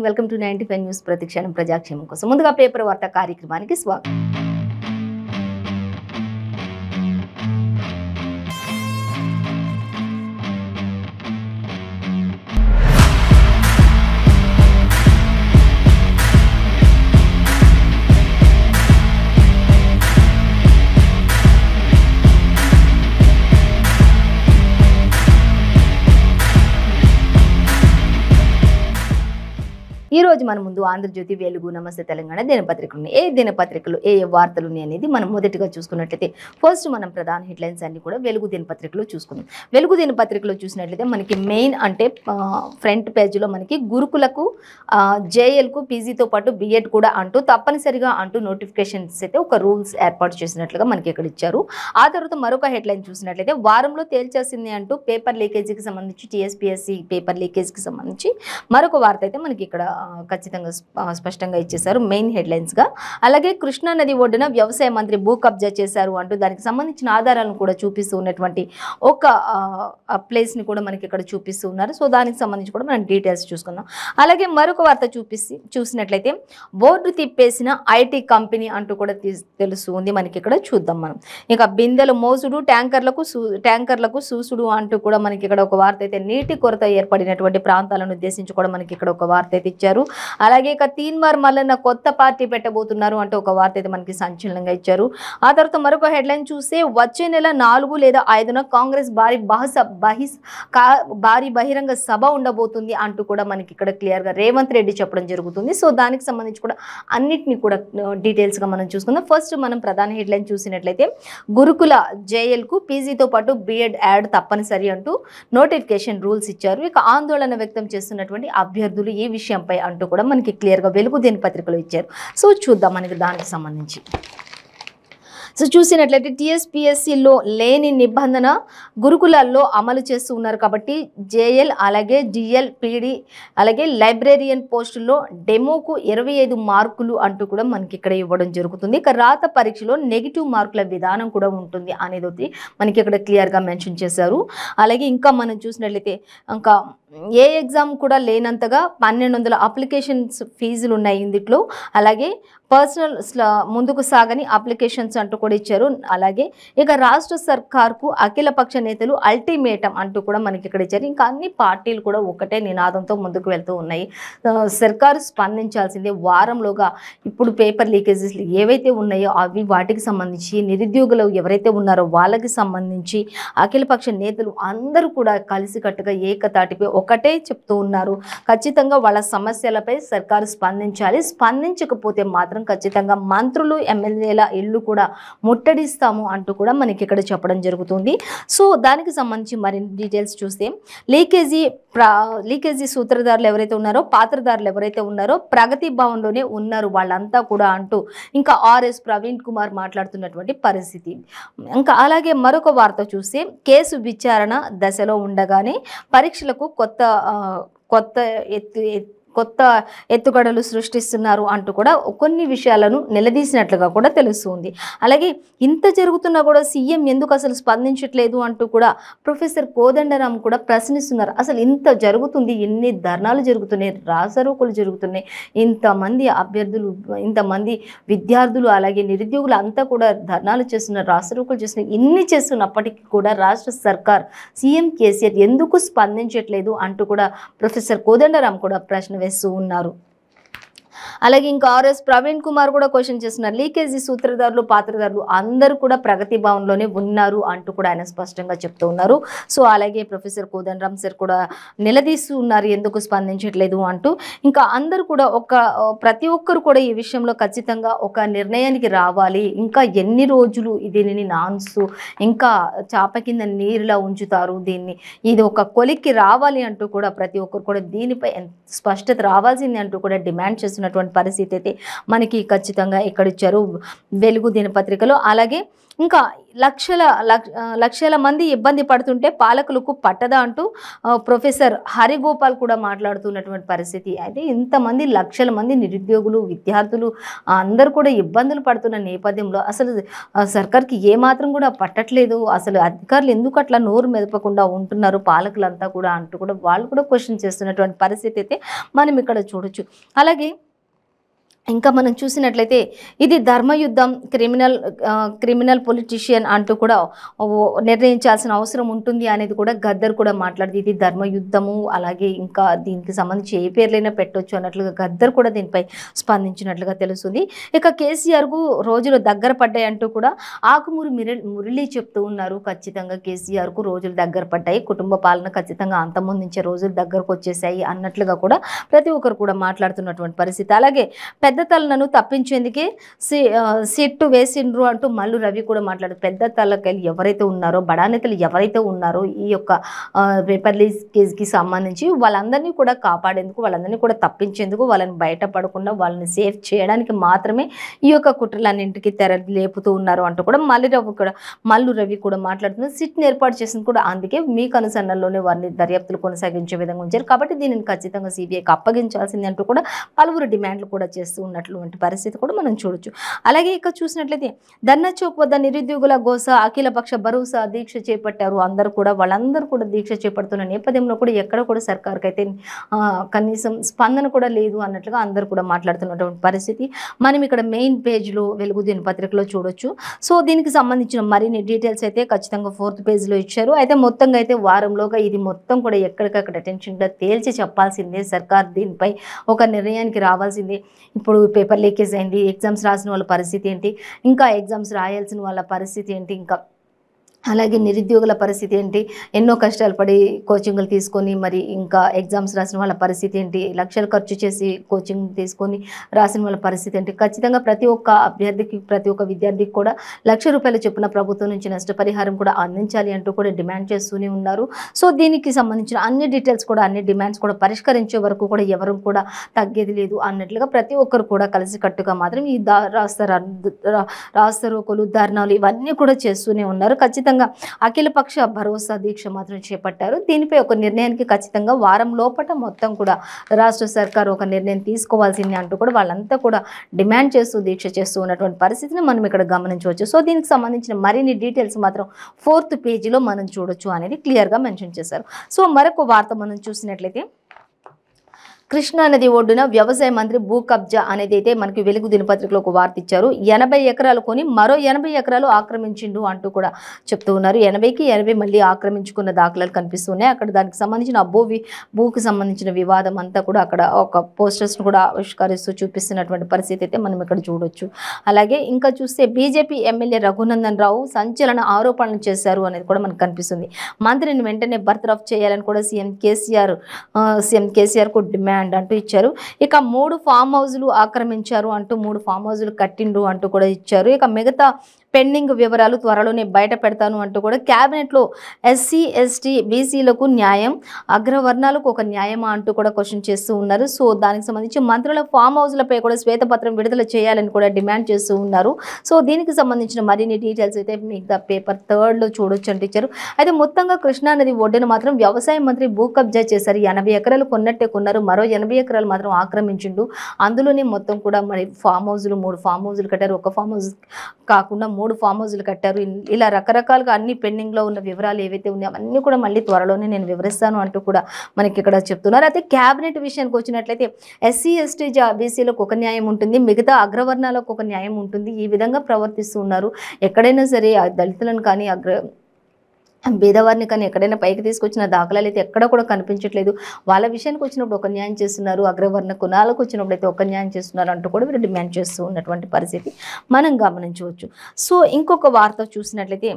Morning welcome to ninety five news ప్రతిక్షణం ప్రజాక్షేమం కోసం ముందుగా పేపర్ వార్త కార్యక్రమానికి స్వాగతం ఈ రోజు మన ముందు ఆంధ్రజ్యోతి వెలుగు నమస్తే తెలంగాణ దినపత్రిక ఉన్నాయి ఏ దినపత్రికలు ఏ ఏ వార్తలు ఉన్నాయి అనేది మనం మొదటిగా చూసుకున్నట్లయితే ఫస్ట్ మనం ప్రధాన హెడ్లైన్స్ అన్ని కూడా వెలుగు దినపత్రికలో చూసుకున్నాం వెలుగు దినపత్రికలో చూసినట్లయితే మనకి మెయిన్ అంటే ఫ్రంట్ పేజీలో మనకి గురుకులకు జేఎల్కు పీజీతో పాటు బిఎడ్ కూడా అంటూ తప్పనిసరిగా అంటూ నోటిఫికేషన్స్ అయితే ఒక రూల్స్ ఏర్పాటు చేసినట్లుగా మనకి ఇక్కడ ఇచ్చారు ఆ తర్వాత మరొక హెడ్లైన్ చూసినట్లయితే వారంలో తేల్చేసింది అంటూ పేపర్ లీకేజీకి సంబంధించి టీఎస్పీఎస్సీ పేపర్ లీకేజ్కి సంబంధించి మరొక వార్త అయితే మనకి ఇక్కడ ఖచ్చితంగా స్పష్టంగా ఇచ్చేశారు మెయిన్ హెడ్లైన్స్గా అలాగే కృష్ణా నది ఒడ్డున వ్యవసాయ మంత్రి భూ కబ్జా చేశారు అంటూ దానికి సంబంధించిన ఆధారాలను కూడా చూపిస్తూ ఉన్నటువంటి ఒక ప్లేస్ని కూడా మనకి ఇక్కడ చూపిస్తూ ఉన్నారు సో దానికి సంబంధించి కూడా మనం డీటెయిల్స్ చూసుకుందాం అలాగే మరొక వార్త చూపిస్తే చూసినట్లయితే బోర్డు తిప్పేసిన ఐటీ కంపెనీ అంటూ కూడా తెలుసు ఉంది మనకి ఇక్కడ చూద్దాం మనం ఇంకా బిందెల మోసుడు ట్యాంకర్లకు ట్యాంకర్లకు సూసుడు అంటూ కూడా మనకి ఇక్కడ ఒక వార్త అయితే నీటి కొరత ఏర్పడినటువంటి ప్రాంతాలను ఉద్దేశించి కూడా మనకి ఇక్కడ ఒక వార్త అయితే ఇచ్చారు ఇచ్చారు అలాగే ఇక తీన్మార్ మల్లన్న కొత్త పార్టీ పెట్టబోతున్నారు అంటూ ఒక వార్త అయితే మనకి సంచలనంగా ఇచ్చారు ఆ తర్వాత మరొక హెడ్లైన్ చూస్తే వచ్చే నెల నాలుగు లేదా ఐదున కాంగ్రెస్ భారీ బహస బహిస్ భారీ బహిరంగ సభ ఉండబోతుంది అంటూ కూడా మనకి ఇక్కడ క్లియర్ గా రేవంత్ రెడ్డి చెప్పడం జరుగుతుంది సో దానికి సంబంధించి కూడా అన్నిటిని కూడా డీటెయిల్స్ గా మనం చూసుకుందాం ఫస్ట్ మనం ప్రధాన హెడ్లైన్ చూసినట్లయితే గురుకుల కు పీజీతో పాటు బిఎడ్ యాడ్ తప్పనిసరి అంటూ నోటిఫికేషన్ రూల్స్ ఇచ్చారు ఇక ఆందోళన వ్యక్తం చేస్తున్నటువంటి అభ్యర్థులు ఈ విషయంపై అంటూ కూడా మనకి క్లియర్గా వెలుగు దేని పత్రికలు ఇచ్చారు సో చూద్దాం మనకి దానికి సంబంధించి సో చూసినట్లయితే టీఎస్పిఎస్సిలో లేని నిబంధన గురుకులాల్లో అమలు చేస్తూ ఉన్నారు కాబట్టి జేఎల్ అలాగే డిఎల్ పీడి అలాగే లైబ్రేరియన్ పోస్టుల్లో డెమోకు ఇరవై ఐదు మార్కులు అంటూ కూడా మనకి ఇక్కడ ఇవ్వడం జరుగుతుంది ఇక రాత పరీక్షలో నెగిటివ్ మార్కుల విధానం కూడా ఉంటుంది అనేది ఒకటి మనకి ఇక్కడ క్లియర్గా మెన్షన్ చేశారు అలాగే ఇంకా మనం చూసినట్లయితే ఇంకా ఏ ఎగ్జామ్ కూడా లేనంతగా పన్నెండు వందల అప్లికేషన్స్ ఫీజులు ఉన్నాయి ఇందులో అలాగే పర్సనల్ ముందుకు సాగని అప్లికేషన్స్ అంటూ కూడా ఇచ్చారు అలాగే ఇక రాష్ట్ర సర్కార్కు అఖిలపక్ష నేతలు అల్టిమేటం అంటూ కూడా మనకి ఇక్కడ ఇచ్చారు ఇంకా అన్ని పార్టీలు కూడా ఒకటే నినాదంతో ముందుకు వెళ్తూ ఉన్నాయి సర్కారు స్పందించాల్సిందే వారంలోగా ఇప్పుడు పేపర్ లీకేజెస్ ఏవైతే ఉన్నాయో అవి వాటికి సంబంధించి నిరుద్యోగులు ఎవరైతే ఉన్నారో వాళ్ళకి సంబంధించి అఖిలపక్ష నేతలు అందరూ కూడా కలిసికట్టుగా ఏకతాటిపై ఒకటే చెప్తూ ఉన్నారు ఖచ్చితంగా వాళ్ళ సమస్యలపై సర్కారు స్పందించాలి స్పందించకపోతే మాత్రం మాత్రం ఖచ్చితంగా మంత్రులు ఎమ్మెల్యేల ఇల్లు కూడా ముట్టడిస్తాము అంటూ కూడా మనకి ఇక్కడ చెప్పడం జరుగుతుంది సో దానికి సంబంధించి మరిన్ని డీటెయిల్స్ చూస్తే లీకేజీ లీకేజీ సూత్రధారులు ఎవరైతే ఉన్నారో పాత్రధారులు ఎవరైతే ఉన్నారో ప్రగతి భవన్లోనే ఉన్నారు వాళ్ళంతా కూడా అంటూ ఇంకా ఆర్ఎస్ ప్రవీణ్ కుమార్ మాట్లాడుతున్నటువంటి పరిస్థితి ఇంకా అలాగే మరొక వార్త చూస్తే కేసు విచారణ దశలో ఉండగానే పరీక్షలకు కొత్త కొత్త ఎత్తు కొత్త ఎత్తుగడలు సృష్టిస్తున్నారు అంటూ కూడా కొన్ని విషయాలను నిలదీసినట్లుగా కూడా తెలుస్తుంది అలాగే ఇంత జరుగుతున్నా కూడా సీఎం ఎందుకు అసలు స్పందించట్లేదు అంటూ కూడా ప్రొఫెసర్ కోదండరామ్ కూడా ప్రశ్నిస్తున్నారు అసలు ఇంత జరుగుతుంది ఎన్ని ధర్నాలు జరుగుతున్నాయి రాసరోకులు జరుగుతున్నాయి ఇంతమంది అభ్యర్థులు ఇంతమంది విద్యార్థులు అలాగే నిరుద్యోగులు అంతా కూడా ధర్నాలు చేస్తున్నారు రాసరోకులు చేస్తున్నాయి ఇన్ని చేస్తున్నప్పటికీ కూడా రాష్ట్ర సర్కార్ సీఎం కేసీఆర్ ఎందుకు స్పందించట్లేదు అంటూ కూడా ప్రొఫెసర్ కోదండరామ్ కూడా ప్రశ్న ves un naruto. అలాగే ఇంకా ఆర్ఎస్ ప్రవీణ్ కుమార్ కూడా క్వశ్చన్ చేస్తున్నారు లీకేజీ సూత్రధారులు పాత్రధారులు అందరూ కూడా ప్రగతి భవన్లోనే ఉన్నారు అంటూ కూడా ఆయన స్పష్టంగా చెప్తూ ఉన్నారు సో అలాగే ప్రొఫెసర్ కోదన్ రామ్ సార్ కూడా నిలదీస్తున్నారు ఎందుకు స్పందించట్లేదు అంటూ ఇంకా అందరూ కూడా ఒక ప్రతి ఒక్కరు కూడా ఈ విషయంలో ఖచ్చితంగా ఒక నిర్ణయానికి రావాలి ఇంకా ఎన్ని రోజులు దీనిని నాన్స్తూ ఇంకా చాప కింద నీరులా ఉంచుతారు దీన్ని ఇది ఒక కొలిక్కి రావాలి అంటూ కూడా ప్రతి ఒక్కరు కూడా దీనిపై స్పష్టత రావాల్సింది అంటూ కూడా డిమాండ్ చేస్తున్నారు ఉన్నటువంటి పరిస్థితి అయితే మనకి ఖచ్చితంగా ఇక్కడ ఇచ్చారు వెలుగు దినపత్రికలో అలాగే ఇంకా లక్షల లక్షల మంది ఇబ్బంది పడుతుంటే పాలకులకు పట్టదా అంటూ ప్రొఫెసర్ హరిగోపాల్ కూడా మాట్లాడుతున్నటువంటి పరిస్థితి అయితే ఇంతమంది లక్షల మంది నిరుద్యోగులు విద్యార్థులు అందరూ కూడా ఇబ్బందులు పడుతున్న నేపథ్యంలో అసలు సర్కార్కి ఏమాత్రం కూడా పట్టట్లేదు అసలు అధికారులు ఎందుకు అట్లా నోరు మెదపకుండా ఉంటున్నారు పాలకులంతా కూడా అంటూ కూడా వాళ్ళు కూడా క్వశ్చన్ చేస్తున్నటువంటి పరిస్థితి అయితే మనం ఇక్కడ చూడొచ్చు అలాగే ఇంకా మనం చూసినట్లయితే ఇది ధర్మయుద్ధం క్రిమినల్ క్రిమినల్ పొలిటీషియన్ అంటూ కూడా నిర్ణయించాల్సిన అవసరం ఉంటుంది అనేది కూడా గద్దర్ కూడా మాట్లాడింది ఇది ధర్మయుద్ధము అలాగే ఇంకా దీనికి సంబంధించి ఏ పేర్లైనా పెట్టవచ్చు అన్నట్లుగా గద్దర్ కూడా దీనిపై స్పందించినట్లుగా తెలుస్తుంది ఇక కేసీఆర్కు రోజులు దగ్గర పడ్డాయి అంటూ కూడా ఆకుమూరి మురళి చెప్తూ ఉన్నారు ఖచ్చితంగా కేసీఆర్కు రోజులు దగ్గర పడ్డాయి కుటుంబ పాలన ఖచ్చితంగా అంతమొందించే రోజులు దగ్గరకు వచ్చేసాయి అన్నట్లుగా కూడా ప్రతి ఒక్కరు కూడా మాట్లాడుతున్నటువంటి పరిస్థితి అలాగే పెద్ద పెద్ద తలలను తప్పించేందుకే సిట్టు వేసిండ్రు అంటూ మళ్ళీ రవి కూడా మాట్లాడు పెద్ద తలకాయలు ఎవరైతే ఉన్నారో బడా నేతలు ఎవరైతే ఉన్నారో ఈ యొక్క పేపర్లీస్ కేసుకి సంబంధించి వాళ్ళందరినీ కూడా కాపాడేందుకు వాళ్ళందరినీ కూడా తప్పించేందుకు వాళ్ళని బయటపడకుండా వాళ్ళని సేఫ్ చేయడానికి మాత్రమే ఈ యొక్క కుట్రలన్నింటికి తెర లేపుతూ ఉన్నారు అంటూ కూడా మళ్ళీ రవి కూడా మల్లు రవి కూడా మాట్లాడుతున్నారు సిట్ని ఏర్పాటు చేసింది కూడా అందుకే మీ కనుసన్నల్లోనే వారిని దర్యాప్తులు కొనసాగించే విధంగా ఉంచారు కాబట్టి దీనిని ఖచ్చితంగా సిబిఐకి అప్పగించాల్సింది అంటూ కూడా పలువురు డిమాండ్లు కూడా చేస్తూ చేస్తూ ఉన్నటువంటి పరిస్థితి కూడా మనం చూడొచ్చు అలాగే ఇక్కడ చూసినట్లయితే ధర్నా వద్ద నిరుద్యోగుల గోస అఖిలపక్ష భరోసా దీక్ష చేపట్టారు అందరూ కూడా వాళ్ళందరూ కూడా దీక్ష చేపడుతున్న నేపథ్యంలో కూడా ఎక్కడ కూడా సర్కార్కి అయితే కనీసం స్పందన కూడా లేదు అన్నట్లుగా అందరూ కూడా మాట్లాడుతున్నటువంటి పరిస్థితి మనం ఇక్కడ మెయిన్ పేజ్లో వెలుగు దీని పత్రికలో చూడొచ్చు సో దీనికి సంబంధించిన మరిన్ని డీటెయిల్స్ అయితే ఖచ్చితంగా ఫోర్త్ పేజ్లో ఇచ్చారు అయితే మొత్తంగా అయితే వారంలోగా ఇది మొత్తం కూడా ఎక్కడికక్కడ టెన్షన్గా తేల్చి చెప్పాల్సిందే సర్కార్ దీనిపై ఒక నిర్ణయానికి రావాల్సిందే ఇప్పుడు ఇప్పుడు పేపర్ లీకేజ్ అయింది ఎగ్జామ్స్ రాసిన వాళ్ళ పరిస్థితి ఏంటి ఇంకా ఎగ్జామ్స్ రాయాల్సిన వాళ్ళ పరిస్థితి ఏంటి ఇంకా అలాగే నిరుద్యోగుల పరిస్థితి ఏంటి ఎన్నో కష్టాలు పడి కోచింగ్లు తీసుకొని మరి ఇంకా ఎగ్జామ్స్ రాసిన వాళ్ళ పరిస్థితి ఏంటి లక్షలు ఖర్చు చేసి కోచింగ్ తీసుకొని రాసిన వాళ్ళ పరిస్థితి ఏంటి ఖచ్చితంగా ప్రతి ఒక్క అభ్యర్థికి ప్రతి ఒక్క విద్యార్థికి కూడా లక్ష రూపాయలు చెప్పిన ప్రభుత్వం నుంచి నష్టపరిహారం కూడా అందించాలి అంటూ కూడా డిమాండ్ చేస్తూనే ఉన్నారు సో దీనికి సంబంధించిన అన్ని డీటెయిల్స్ కూడా అన్ని డిమాండ్స్ కూడా పరిష్కరించే వరకు కూడా ఎవరు కూడా తగ్గేది లేదు అన్నట్లుగా ప్రతి ఒక్కరు కూడా కలిసి కట్టుగా మాత్రం ఈ దా రాస్తారు రాస్తారు కొలు ధర్నాలు ఇవన్నీ కూడా చేస్తూనే ఉన్నారు ఖచ్చితంగా ఖచ్చితంగా అఖిలపక్ష భరోసా దీక్ష మాత్రం చేపట్టారు దీనిపై ఒక నిర్ణయానికి ఖచ్చితంగా వారం లోపల మొత్తం కూడా రాష్ట్ర సర్కార్ ఒక నిర్ణయం తీసుకోవాల్సింది అంటూ కూడా వాళ్ళంతా కూడా డిమాండ్ చేస్తూ దీక్ష చేస్తూ ఉన్నటువంటి పరిస్థితిని మనం ఇక్కడ గమనించవచ్చు సో దీనికి సంబంధించిన మరిన్ని డీటెయిల్స్ మాత్రం ఫోర్త్ పేజీలో మనం చూడొచ్చు అనేది క్లియర్గా మెన్షన్ చేశారు సో మరొక వార్త మనం చూసినట్లయితే కృష్ణా నది ఒడ్డున వ్యవసాయ మంత్రి భూ కబ్జా అనేది అయితే మనకి వెలుగు దినపత్రికలో ఒక వార్త ఇచ్చారు ఎనభై ఎకరాలు కొని మరో ఎనభై ఎకరాలు ఆక్రమించిండు అంటూ కూడా చెప్తూ ఉన్నారు ఎనభైకి ఎనభై మళ్ళీ ఆక్రమించుకున్న దాఖలాలు కనిపిస్తున్నాయి అక్కడ దానికి సంబంధించిన భూ భూకి సంబంధించిన వివాదం అంతా కూడా అక్కడ ఒక పోస్టర్స్ను కూడా ఆవిష్కరిస్తూ చూపిస్తున్నటువంటి పరిస్థితి అయితే మనం ఇక్కడ చూడొచ్చు అలాగే ఇంకా చూస్తే బీజేపీ ఎమ్మెల్యే రఘునందన్ రావు సంచలన ఆరోపణలు చేశారు అనేది కూడా మనకు కనిపిస్తుంది మంత్రిని వెంటనే బర్తరఫ్ చేయాలని కూడా సీఎం కేసీఆర్ సీఎం కేసీఆర్కు డిమాండ్ ల్యాండ్ అంటూ ఇచ్చారు ఇక మూడు ఫామ్ హౌజ్లు ఆక్రమించారు అంటూ మూడు ఫామ్ హౌజ్లు కట్టిండు అంటూ కూడా ఇచ్చారు ఇక మిగతా పెండింగ్ వివరాలు త్వరలోనే బయట పెడతాను అంటూ కూడా క్యాబినెట్లో ఎస్సీ ఎస్టీ బీసీలకు న్యాయం అగ్రవర్ణాలకు ఒక న్యాయమా అంటూ కూడా క్వశ్చన్ చేస్తూ ఉన్నారు సో దానికి సంబంధించి మంత్రుల ఫామ్ హౌజ్లపై కూడా శ్వేతపత్రం విడుదల చేయాలని కూడా డిమాండ్ చేస్తూ ఉన్నారు సో దీనికి సంబంధించిన మరిన్ని డీటెయిల్స్ అయితే ద పేపర్ థర్డ్లో చూడొచ్చు అంటే ఇచ్చారు అయితే మొత్తంగా కృష్ణానది ఒడ్డున మాత్రం వ్యవసాయ మంత్రి భూ కబ్జా చేశారు ఎనభై ఎకరాలు కొన్నట్టే కొన్నారు మరో ఎనభై ఎకరాలు మాత్రం ఆక్రమించిండు అందులోనే మొత్తం కూడా మరి ఫామ్ హౌజులు మూడు ఫామ్ హౌజులు కట్టారు ఒక ఫామ్ హౌజ్ కాకుండా మూడు ఫామ్ హౌజులు కట్టారు ఇలా రకరకాలుగా అన్ని పెండింగ్లో ఉన్న వివరాలు ఏవైతే ఉన్నాయో అవన్నీ కూడా మళ్ళీ త్వరలోనే నేను వివరిస్తాను అంటూ కూడా మనకి ఇక్కడ చెప్తున్నారు అయితే క్యాబినెట్ విషయానికి వచ్చినట్లయితే ఎస్సీ ఎస్టీ జాబీసీలకు ఒక న్యాయం ఉంటుంది మిగతా అగ్రవర్ణాలకు ఒక న్యాయం ఉంటుంది ఈ విధంగా ప్రవర్తిస్తున్నారు ఎక్కడైనా సరే దళితులను కానీ అగ్ర బీదవారిని కానీ ఎక్కడైనా పైకి తీసుకొచ్చిన దాఖలాలు అయితే ఎక్కడ కూడా కనిపించట్లేదు వాళ్ళ విషయానికి వచ్చినప్పుడు ఒక న్యాయం చేస్తున్నారు అగ్రవర్ణ కులాలకు వచ్చినప్పుడు అయితే ఒక న్యాయం చేస్తున్నారు అంటూ కూడా వీళ్ళు డిమాండ్ చేస్తూ ఉన్నటువంటి పరిస్థితి మనం గమనించవచ్చు సో ఇంకొక వార్త చూసినట్లయితే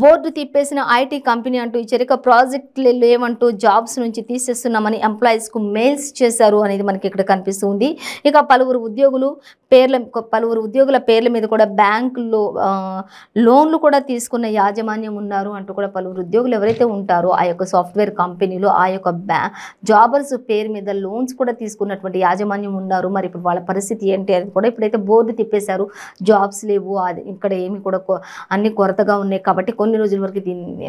బోర్డు తిప్పేసిన ఐటీ కంపెనీ అంటూ చెరిక ప్రాజెక్టులు లేవంటూ జాబ్స్ నుంచి తీసేస్తున్నామని కు మెయిల్స్ చేశారు అనేది మనకి ఇక్కడ కనిపిస్తుంది ఇక పలువురు ఉద్యోగులు పేర్ల పలువురు ఉద్యోగుల పేర్ల మీద కూడా బ్యాంకులో లోన్లు కూడా తీసుకున్న యాజమాన్యం ఉన్నారు అంటూ కూడా పలువురు ఉద్యోగులు ఎవరైతే ఉంటారో ఆ యొక్క సాఫ్ట్వేర్ కంపెనీలు ఆ యొక్క జాబర్స్ పేరు మీద లోన్స్ కూడా తీసుకున్నటువంటి యాజమాన్యం ఉన్నారు మరి ఇప్పుడు వాళ్ళ పరిస్థితి ఏంటి అని కూడా ఇప్పుడైతే బోర్డు తిప్పేశారు జాబ్స్ లేవు అది ఇక్కడ ఏమి కూడా అన్ని కొరతగా ఉన్నాయి కాబట్టి కొన్ని రోజుల వరకు దీన్ని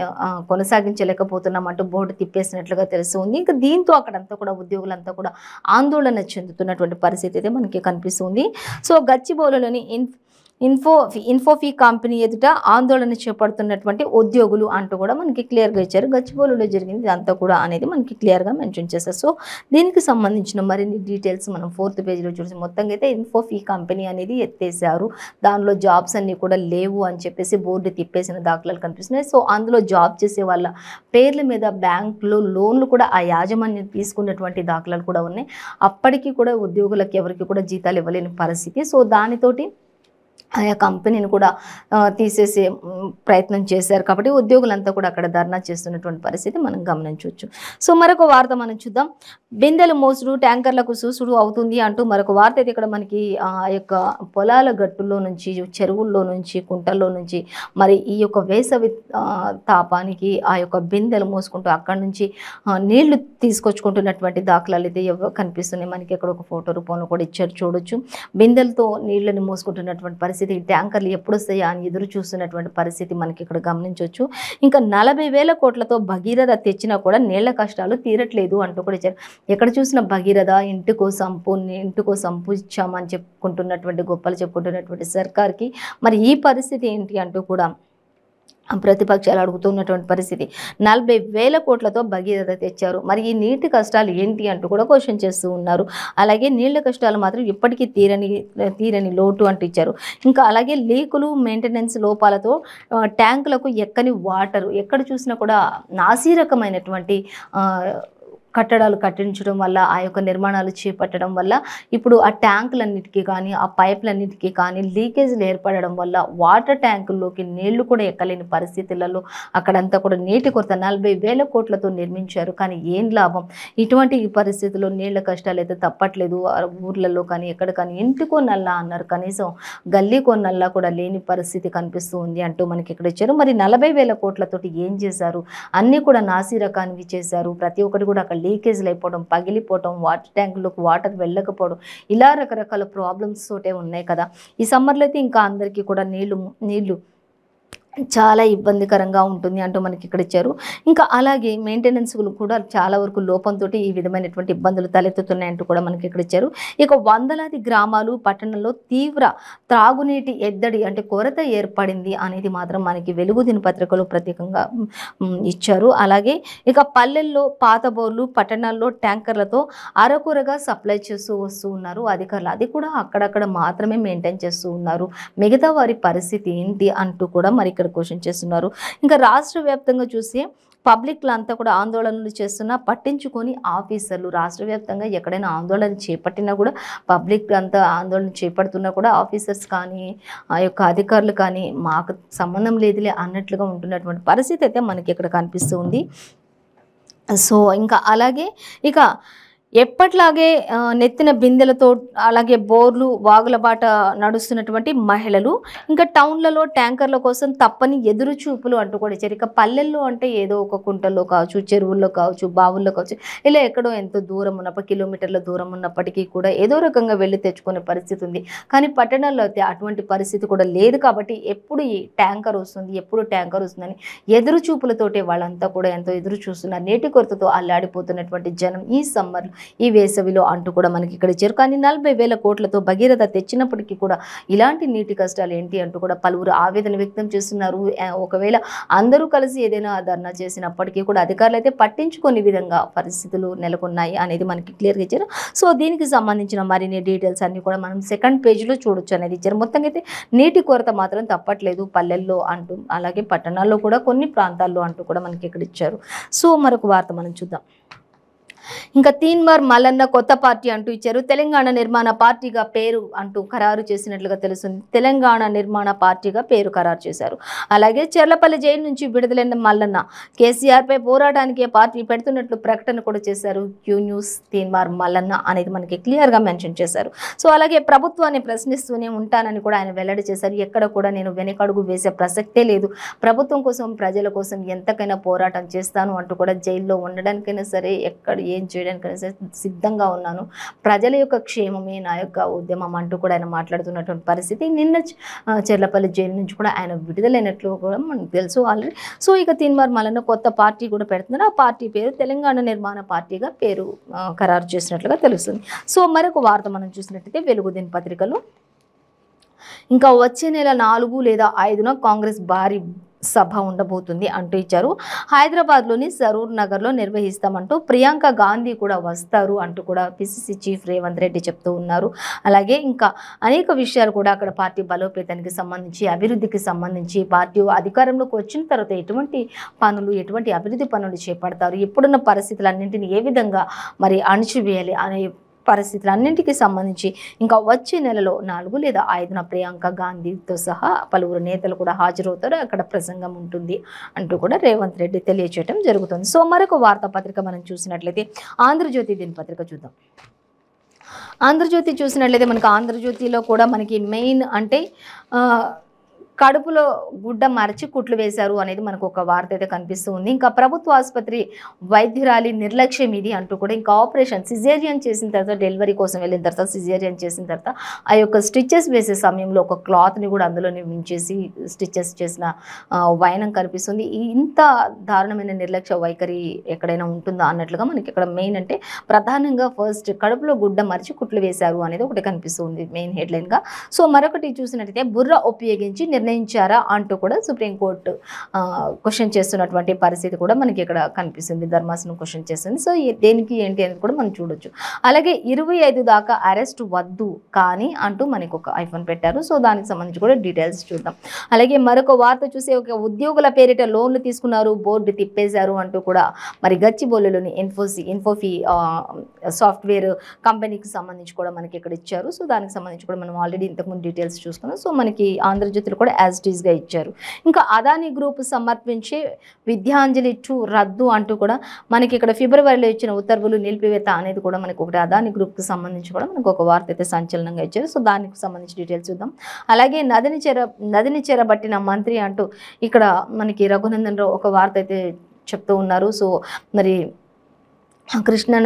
కొనసాగించలేకపోతున్నాం అంటూ బోర్డు తిప్పేసినట్లుగా తెలుస్తుంది ఇంకా దీంతో అక్కడంతా కూడా ఉద్యోగులంతా కూడా ఆందోళన చెందుతున్నటువంటి పరిస్థితి అయితే మనకి కనిపిస్తుంది సో గచ్చిబౌలిలోని ఇన్ ఇన్ఫో ఇన్ఫోఫీ కంపెనీ ఎదుట ఆందోళన చేపడుతున్నటువంటి ఉద్యోగులు అంటూ కూడా మనకి క్లియర్గా ఇచ్చారు గచ్చిబోలులో జరిగింది ఇదంతా కూడా అనేది మనకి క్లియర్గా మెన్షన్ చేశారు సో దీనికి సంబంధించిన మరిన్ని డీటెయిల్స్ మనం ఫోర్త్ పేజ్లో చూసి మొత్తంగా అయితే ఇన్ఫోఫీ కంపెనీ అనేది ఎత్తేసారు దానిలో జాబ్స్ అన్నీ కూడా లేవు అని చెప్పేసి బోర్డు తిప్పేసిన దాఖలాలు కనిపిస్తున్నాయి సో అందులో జాబ్ చేసే వాళ్ళ పేర్ల మీద బ్యాంకులో లోన్లు కూడా ఆ యాజమాన్యం తీసుకున్నటువంటి దాఖలాలు కూడా ఉన్నాయి అప్పటికీ కూడా ఉద్యోగులకు ఎవరికి కూడా జీతాలు ఇవ్వలేని పరిస్థితి సో దానితోటి ఆయా కంపెనీని కూడా తీసేసే ప్రయత్నం చేశారు కాబట్టి ఉద్యోగులంతా కూడా అక్కడ ధర్నా చేస్తున్నటువంటి పరిస్థితి మనం గమనించవచ్చు సో మరొక వార్త మనం చూద్దాం బిందెలు మోసుడు ట్యాంకర్లకు సూసుడు అవుతుంది అంటూ మరొక వార్త అయితే ఇక్కడ మనకి ఆ యొక్క పొలాల గట్టుల్లో నుంచి చెరువుల్లో నుంచి కుంటల్లో నుంచి మరి ఈ యొక్క వేసవి తాపానికి ఆ యొక్క బిందెలు మోసుకుంటూ అక్కడి నుంచి నీళ్లు తీసుకొచ్చుకుంటున్నటువంటి దాఖలాలు అయితే కనిపిస్తున్నాయి మనకి ఇక్కడ ఒక ఫోటో రూపంలో కూడా ఇచ్చారు చూడొచ్చు బిందెలతో నీళ్ళని మోసుకుంటున్నటువంటి పరిస్థితి పరిస్థితి ఈ ట్యాంకర్లు ఎప్పుడు వస్తాయా అని ఎదురు చూస్తున్నటువంటి పరిస్థితి మనకి ఇక్కడ గమనించవచ్చు ఇంకా నలభై వేల కోట్లతో భగీరథ తెచ్చినా కూడా నీళ్ల కష్టాలు తీరట్లేదు అంటూ కూడా ఇచ్చారు ఎక్కడ చూసిన భగీరథ ఇంటికో సంపు ఇంటికో సంపు ఇచ్చామని చెప్పుకుంటున్నటువంటి గొప్పలు చెప్పుకుంటున్నటువంటి సర్కార్కి మరి ఈ పరిస్థితి ఏంటి అంటూ కూడా ప్రతిపక్షాలు అడుగుతున్నటువంటి పరిస్థితి నలభై వేల కోట్లతో భగీరథ తెచ్చారు మరి ఈ నీటి కష్టాలు ఏంటి అంటూ కూడా క్వశ్చన్ చేస్తూ ఉన్నారు అలాగే నీళ్ల కష్టాలు మాత్రం ఇప్పటికీ తీరని తీరని లోటు అంటూ ఇచ్చారు ఇంకా అలాగే లీకులు మెయింటెనెన్స్ లోపాలతో ట్యాంకులకు ఎక్కని వాటరు ఎక్కడ చూసినా కూడా నాసీ రకమైనటువంటి కట్టడాలు కట్టించడం వల్ల ఆ యొక్క నిర్మాణాలు చేపట్టడం వల్ల ఇప్పుడు ఆ ట్యాంకులన్నిటికీ కానీ ఆ పైపులన్నిటికీ కానీ లీకేజీలు ఏర్పడడం వల్ల వాటర్ ట్యాంకుల్లోకి నీళ్లు కూడా ఎక్కలేని పరిస్థితులలో అక్కడంతా కూడా నీటి కొరత నలభై వేల కోట్లతో నిర్మించారు కానీ ఏం లాభం ఇటువంటి ఈ పరిస్థితుల్లో నీళ్ల కష్టాలు అయితే తప్పట్లేదు ఊర్లలో కానీ ఎక్కడ కానీ ఇంటికో నల్లా అన్నారు కనీసం గల్లీ కొన్నల్లా కూడా లేని పరిస్థితి కనిపిస్తూ ఉంది అంటూ మనకి ఇక్కడ ఇచ్చారు మరి నలభై వేల కోట్లతోటి ఏం చేశారు అన్నీ కూడా నాసి చేశారు ప్రతి ఒక్కటి కూడా అక్కడ లీకేజ్లు అయిపోవడం పగిలిపోవడం వాటర్ ట్యాంకులకు వాటర్ వెళ్ళకపోవడం ఇలా రకరకాల ప్రాబ్లమ్స్ తోటే ఉన్నాయి కదా ఈ సమ్మర్లో అయితే ఇంకా అందరికీ కూడా నీళ్లు నీళ్ళు చాలా ఇబ్బందికరంగా ఉంటుంది అంటూ మనకి ఇక్కడ ఇచ్చారు ఇంకా అలాగే మెయింటెనెన్స్ కూడా చాలా వరకు లోపంతో ఈ విధమైనటువంటి ఇబ్బందులు తలెత్తుతున్నాయంటూ కూడా మనకి ఇక్కడ ఇచ్చారు ఇక వందలాది గ్రామాలు పట్టణంలో తీవ్ర త్రాగునీటి ఎద్దడి అంటే కొరత ఏర్పడింది అనేది మాత్రం మనకి వెలుగు పత్రికలు ప్రత్యేకంగా ఇచ్చారు అలాగే ఇక పల్లెల్లో పాత బోర్లు పట్టణాల్లో ట్యాంకర్లతో అరకొరగా సప్లై చేస్తూ వస్తూ ఉన్నారు అధికారులు అది కూడా అక్కడక్కడ మాత్రమే మెయింటైన్ చేస్తూ ఉన్నారు మిగతా వారి పరిస్థితి ఏంటి అంటూ కూడా మరి ఇక్కడ క్వశ్చన్ చేస్తున్నారు ఇంకా రాష్ట్ర వ్యాప్తంగా చూస్తే పబ్లిక్లు అంతా కూడా ఆందోళనలు చేస్తున్నా పట్టించుకొని ఆఫీసర్లు రాష్ట్ర వ్యాప్తంగా ఎక్కడైనా ఆందోళన చేపట్టినా కూడా పబ్లిక్ అంతా ఆందోళన చేపడుతున్నా కూడా ఆఫీసర్స్ కానీ ఆ యొక్క అధికారులు కానీ మాకు సంబంధం లేదులే అన్నట్లుగా ఉంటున్నటువంటి పరిస్థితి అయితే మనకి ఇక్కడ కనిపిస్తుంది సో ఇంకా అలాగే ఇక ఎప్పట్లాగే నెత్తిన బిందెలతో అలాగే బోర్లు వాగుల బాట నడుస్తున్నటువంటి మహిళలు ఇంకా టౌన్లలో ట్యాంకర్ల కోసం తప్పని ఎదురు చూపులు అంటూ కూడా ఇచ్చారు ఇక పల్లెల్లో అంటే ఏదో ఒక కుంటల్లో కావచ్చు చెరువుల్లో కావచ్చు బావుల్లో కావచ్చు ఇలా ఎక్కడో ఎంతో దూరం ఉన్నప్పుడు కిలోమీటర్ల దూరం ఉన్నప్పటికీ కూడా ఏదో రకంగా వెళ్ళి తెచ్చుకునే పరిస్థితి ఉంది కానీ పట్టణాల్లో అయితే అటువంటి పరిస్థితి కూడా లేదు కాబట్టి ఎప్పుడు ఈ ట్యాంకర్ వస్తుంది ఎప్పుడు ట్యాంకర్ వస్తుందని ఎదురు చూపులతోటే వాళ్ళంతా కూడా ఎంతో ఎదురు చూస్తున్నారు నేటి కొరతతో అల్లాడిపోతున్నటువంటి జనం ఈ సమ్మర్లో ఈ వేసవిలో అంటూ కూడా మనకి ఇక్కడ ఇచ్చారు కానీ నలభై వేల కోట్లతో భగీరథ తెచ్చినప్పటికీ కూడా ఇలాంటి నీటి కష్టాలు ఏంటి అంటూ కూడా పలువురు ఆవేదన వ్యక్తం చేస్తున్నారు ఒకవేళ అందరూ కలిసి ఏదైనా ధర్నా చేసినప్పటికీ కూడా అధికారులు అయితే పట్టించుకునే విధంగా పరిస్థితులు నెలకొన్నాయి అనేది మనకి క్లియర్గా ఇచ్చారు సో దీనికి సంబంధించిన మరిన్ని డీటెయిల్స్ అన్నీ కూడా మనం సెకండ్ పేజ్లో చూడొచ్చు అనేది ఇచ్చారు మొత్తంగా అయితే నీటి కొరత మాత్రం తప్పట్లేదు పల్లెల్లో అంటూ అలాగే పట్టణాల్లో కూడా కొన్ని ప్రాంతాల్లో అంటూ కూడా మనకి ఇక్కడ ఇచ్చారు సో మరొక వార్త మనం చూద్దాం ఇంకా తీన్మార్ మల్లన్న కొత్త పార్టీ అంటూ ఇచ్చారు తెలంగాణ నిర్మాణ పార్టీగా పేరు అంటూ ఖరారు చేసినట్లుగా తెలుస్తుంది తెలంగాణ నిర్మాణ పార్టీగా పేరు ఖరారు చేశారు అలాగే చెర్లపల్లి జైలు నుంచి విడుదలైన మల్లన్న కేసీఆర్పై పోరాటానికి పార్టీ పెడుతున్నట్లు ప్రకటన కూడా చేశారు క్యూ న్యూస్ తీన్మార్ మల్లన్న అనేది మనకి క్లియర్గా మెన్షన్ చేశారు సో అలాగే ప్రభుత్వాన్ని ప్రశ్నిస్తూనే ఉంటానని కూడా ఆయన వెల్లడి చేశారు ఎక్కడ కూడా నేను వెనకడుగు వేసే ప్రసక్తే లేదు ప్రభుత్వం కోసం ప్రజల కోసం ఎంతకైనా పోరాటం చేస్తాను అంటూ కూడా జైల్లో ఉండడానికైనా సరే ఎక్కడ ఏ ఏం చేయడానికి సిద్ధంగా ఉన్నాను ప్రజల యొక్క క్షేమమే నా యొక్క ఉద్యమం అంటూ కూడా ఆయన మాట్లాడుతున్నటువంటి పరిస్థితి నిన్న చెర్లపల్లి జైలు నుంచి కూడా ఆయన విడుదలైనట్లు కూడా మనకు తెలుసు ఆల్రెడీ సో ఇక తిన్మార్ మల్లన్న కొత్త పార్టీ కూడా పెడుతున్నారు ఆ పార్టీ పేరు తెలంగాణ నిర్మాణ పార్టీగా పేరు ఖరారు చేసినట్లుగా తెలుస్తుంది సో మరొక వార్త మనం చూసినట్టయితే వెలుగుదిన పత్రికలు ఇంకా వచ్చే నెల నాలుగు లేదా ఐదున కాంగ్రెస్ భారీ సభ ఉండబోతుంది అంటూ ఇచ్చారు హైదరాబాద్లోని సరూర్ నగర్లో నిర్వహిస్తామంటూ ప్రియాంక గాంధీ కూడా వస్తారు అంటూ కూడా పిసిసి చీఫ్ రేవంత్ రెడ్డి చెప్తూ ఉన్నారు అలాగే ఇంకా అనేక విషయాలు కూడా అక్కడ పార్టీ బలోపేతానికి సంబంధించి అభివృద్ధికి సంబంధించి పార్టీ అధికారంలోకి వచ్చిన తర్వాత ఎటువంటి పనులు ఎటువంటి అభివృద్ధి పనులు చేపడతారు ఇప్పుడున్న పరిస్థితులన్నింటినీ ఏ విధంగా మరి అణిచివేయాలి అనే పరిస్థితులన్నింటికి సంబంధించి ఇంకా వచ్చే నెలలో నాలుగు లేదా ఐదున ప్రియాంక గాంధీతో సహా పలువురు నేతలు కూడా హాజరవుతారు అక్కడ ప్రసంగం ఉంటుంది అంటూ కూడా రేవంత్ రెడ్డి తెలియచేయడం జరుగుతుంది సో మరొక వార్తాపత్రిక మనం చూసినట్లయితే ఆంధ్రజ్యోతి దినపత్రిక చూద్దాం ఆంధ్రజ్యోతి చూసినట్లయితే మనకు ఆంధ్రజ్యోతిలో కూడా మనకి మెయిన్ అంటే కడుపులో గుడ్డ మరచి కుట్లు వేశారు అనేది మనకు ఒక వార్త అయితే కనిపిస్తూ ఉంది ఇంకా ప్రభుత్వ ఆసుపత్రి వైద్యురాలి నిర్లక్ష్యం ఇది అంటూ కూడా ఇంకా ఆపరేషన్ సిజేరియన్ చేసిన తర్వాత డెలివరీ కోసం వెళ్ళిన తర్వాత సిజేరియన్ చేసిన తర్వాత ఆ యొక్క స్టిచ్చెస్ వేసే సమయంలో ఒక క్లాత్ని కూడా అందులో ఉంచేసి స్టిచ్చెస్ చేసిన వైనం కనిపిస్తుంది ఇంత దారుణమైన నిర్లక్ష్య వైఖరి ఎక్కడైనా ఉంటుందా అన్నట్లుగా మనకి ఇక్కడ మెయిన్ అంటే ప్రధానంగా ఫస్ట్ కడుపులో గుడ్డ మరిచి కుట్లు వేశారు అనేది ఒకటి కనిపిస్తుంది మెయిన్ హెడ్లైన్గా సో మరొకటి చూసినట్టయితే బుర్ర ఉపయోగించి నిర్ణయం నిర్ణయించారా అంటూ కూడా సుప్రీంకోర్టు క్వశ్చన్ చేస్తున్నటువంటి పరిస్థితి కూడా మనకి ఇక్కడ కనిపిస్తుంది ధర్మాసనం క్వశ్చన్ చేస్తుంది సో దేనికి ఏంటి అనేది కూడా మనం చూడొచ్చు అలాగే ఇరవై దాకా అరెస్ట్ వద్దు కానీ అంటూ మనకు ఒక ఐఫోన్ పెట్టారు సో దానికి సంబంధించి కూడా డీటెయిల్స్ చూద్దాం అలాగే మరొక వార్త చూసే ఒక ఉద్యోగుల పేరిట లోన్లు తీసుకున్నారు బోర్డు తిప్పేశారు అంటూ కూడా మరి గచ్చిబౌలిలోని ఇన్ఫోసి ఇన్ఫోఫీ సాఫ్ట్వేర్ కంపెనీకి సంబంధించి కూడా మనకి ఇక్కడ ఇచ్చారు సో దానికి సంబంధించి కూడా మనం ఆల్రెడీ ఇంతకుముందు డీటెయిల్స్ చూసుకున్నాం సో మనకి ఆంధ్రజ్యోతిలో కూడా యాజ్ డీజ్గా ఇచ్చారు ఇంకా అదానీ గ్రూప్ సమర్పించి విద్యాంజలి టు రద్దు అంటూ కూడా మనకి ఇక్కడ ఫిబ్రవరిలో ఇచ్చిన ఉత్తర్వులు నిలిపివేత అనేది కూడా మనకు ఒకటి అదానీ గ్రూప్కి సంబంధించి కూడా మనకు ఒక వార్త అయితే సంచలనంగా ఇచ్చారు సో దానికి సంబంధించి డీటెయిల్స్ చూద్దాం అలాగే నదిని చెర నదిని చెరబట్టిన మంత్రి అంటూ ఇక్కడ మనకి రఘునందన్ రావు ఒక వార్త అయితే చెప్తూ ఉన్నారు సో మరి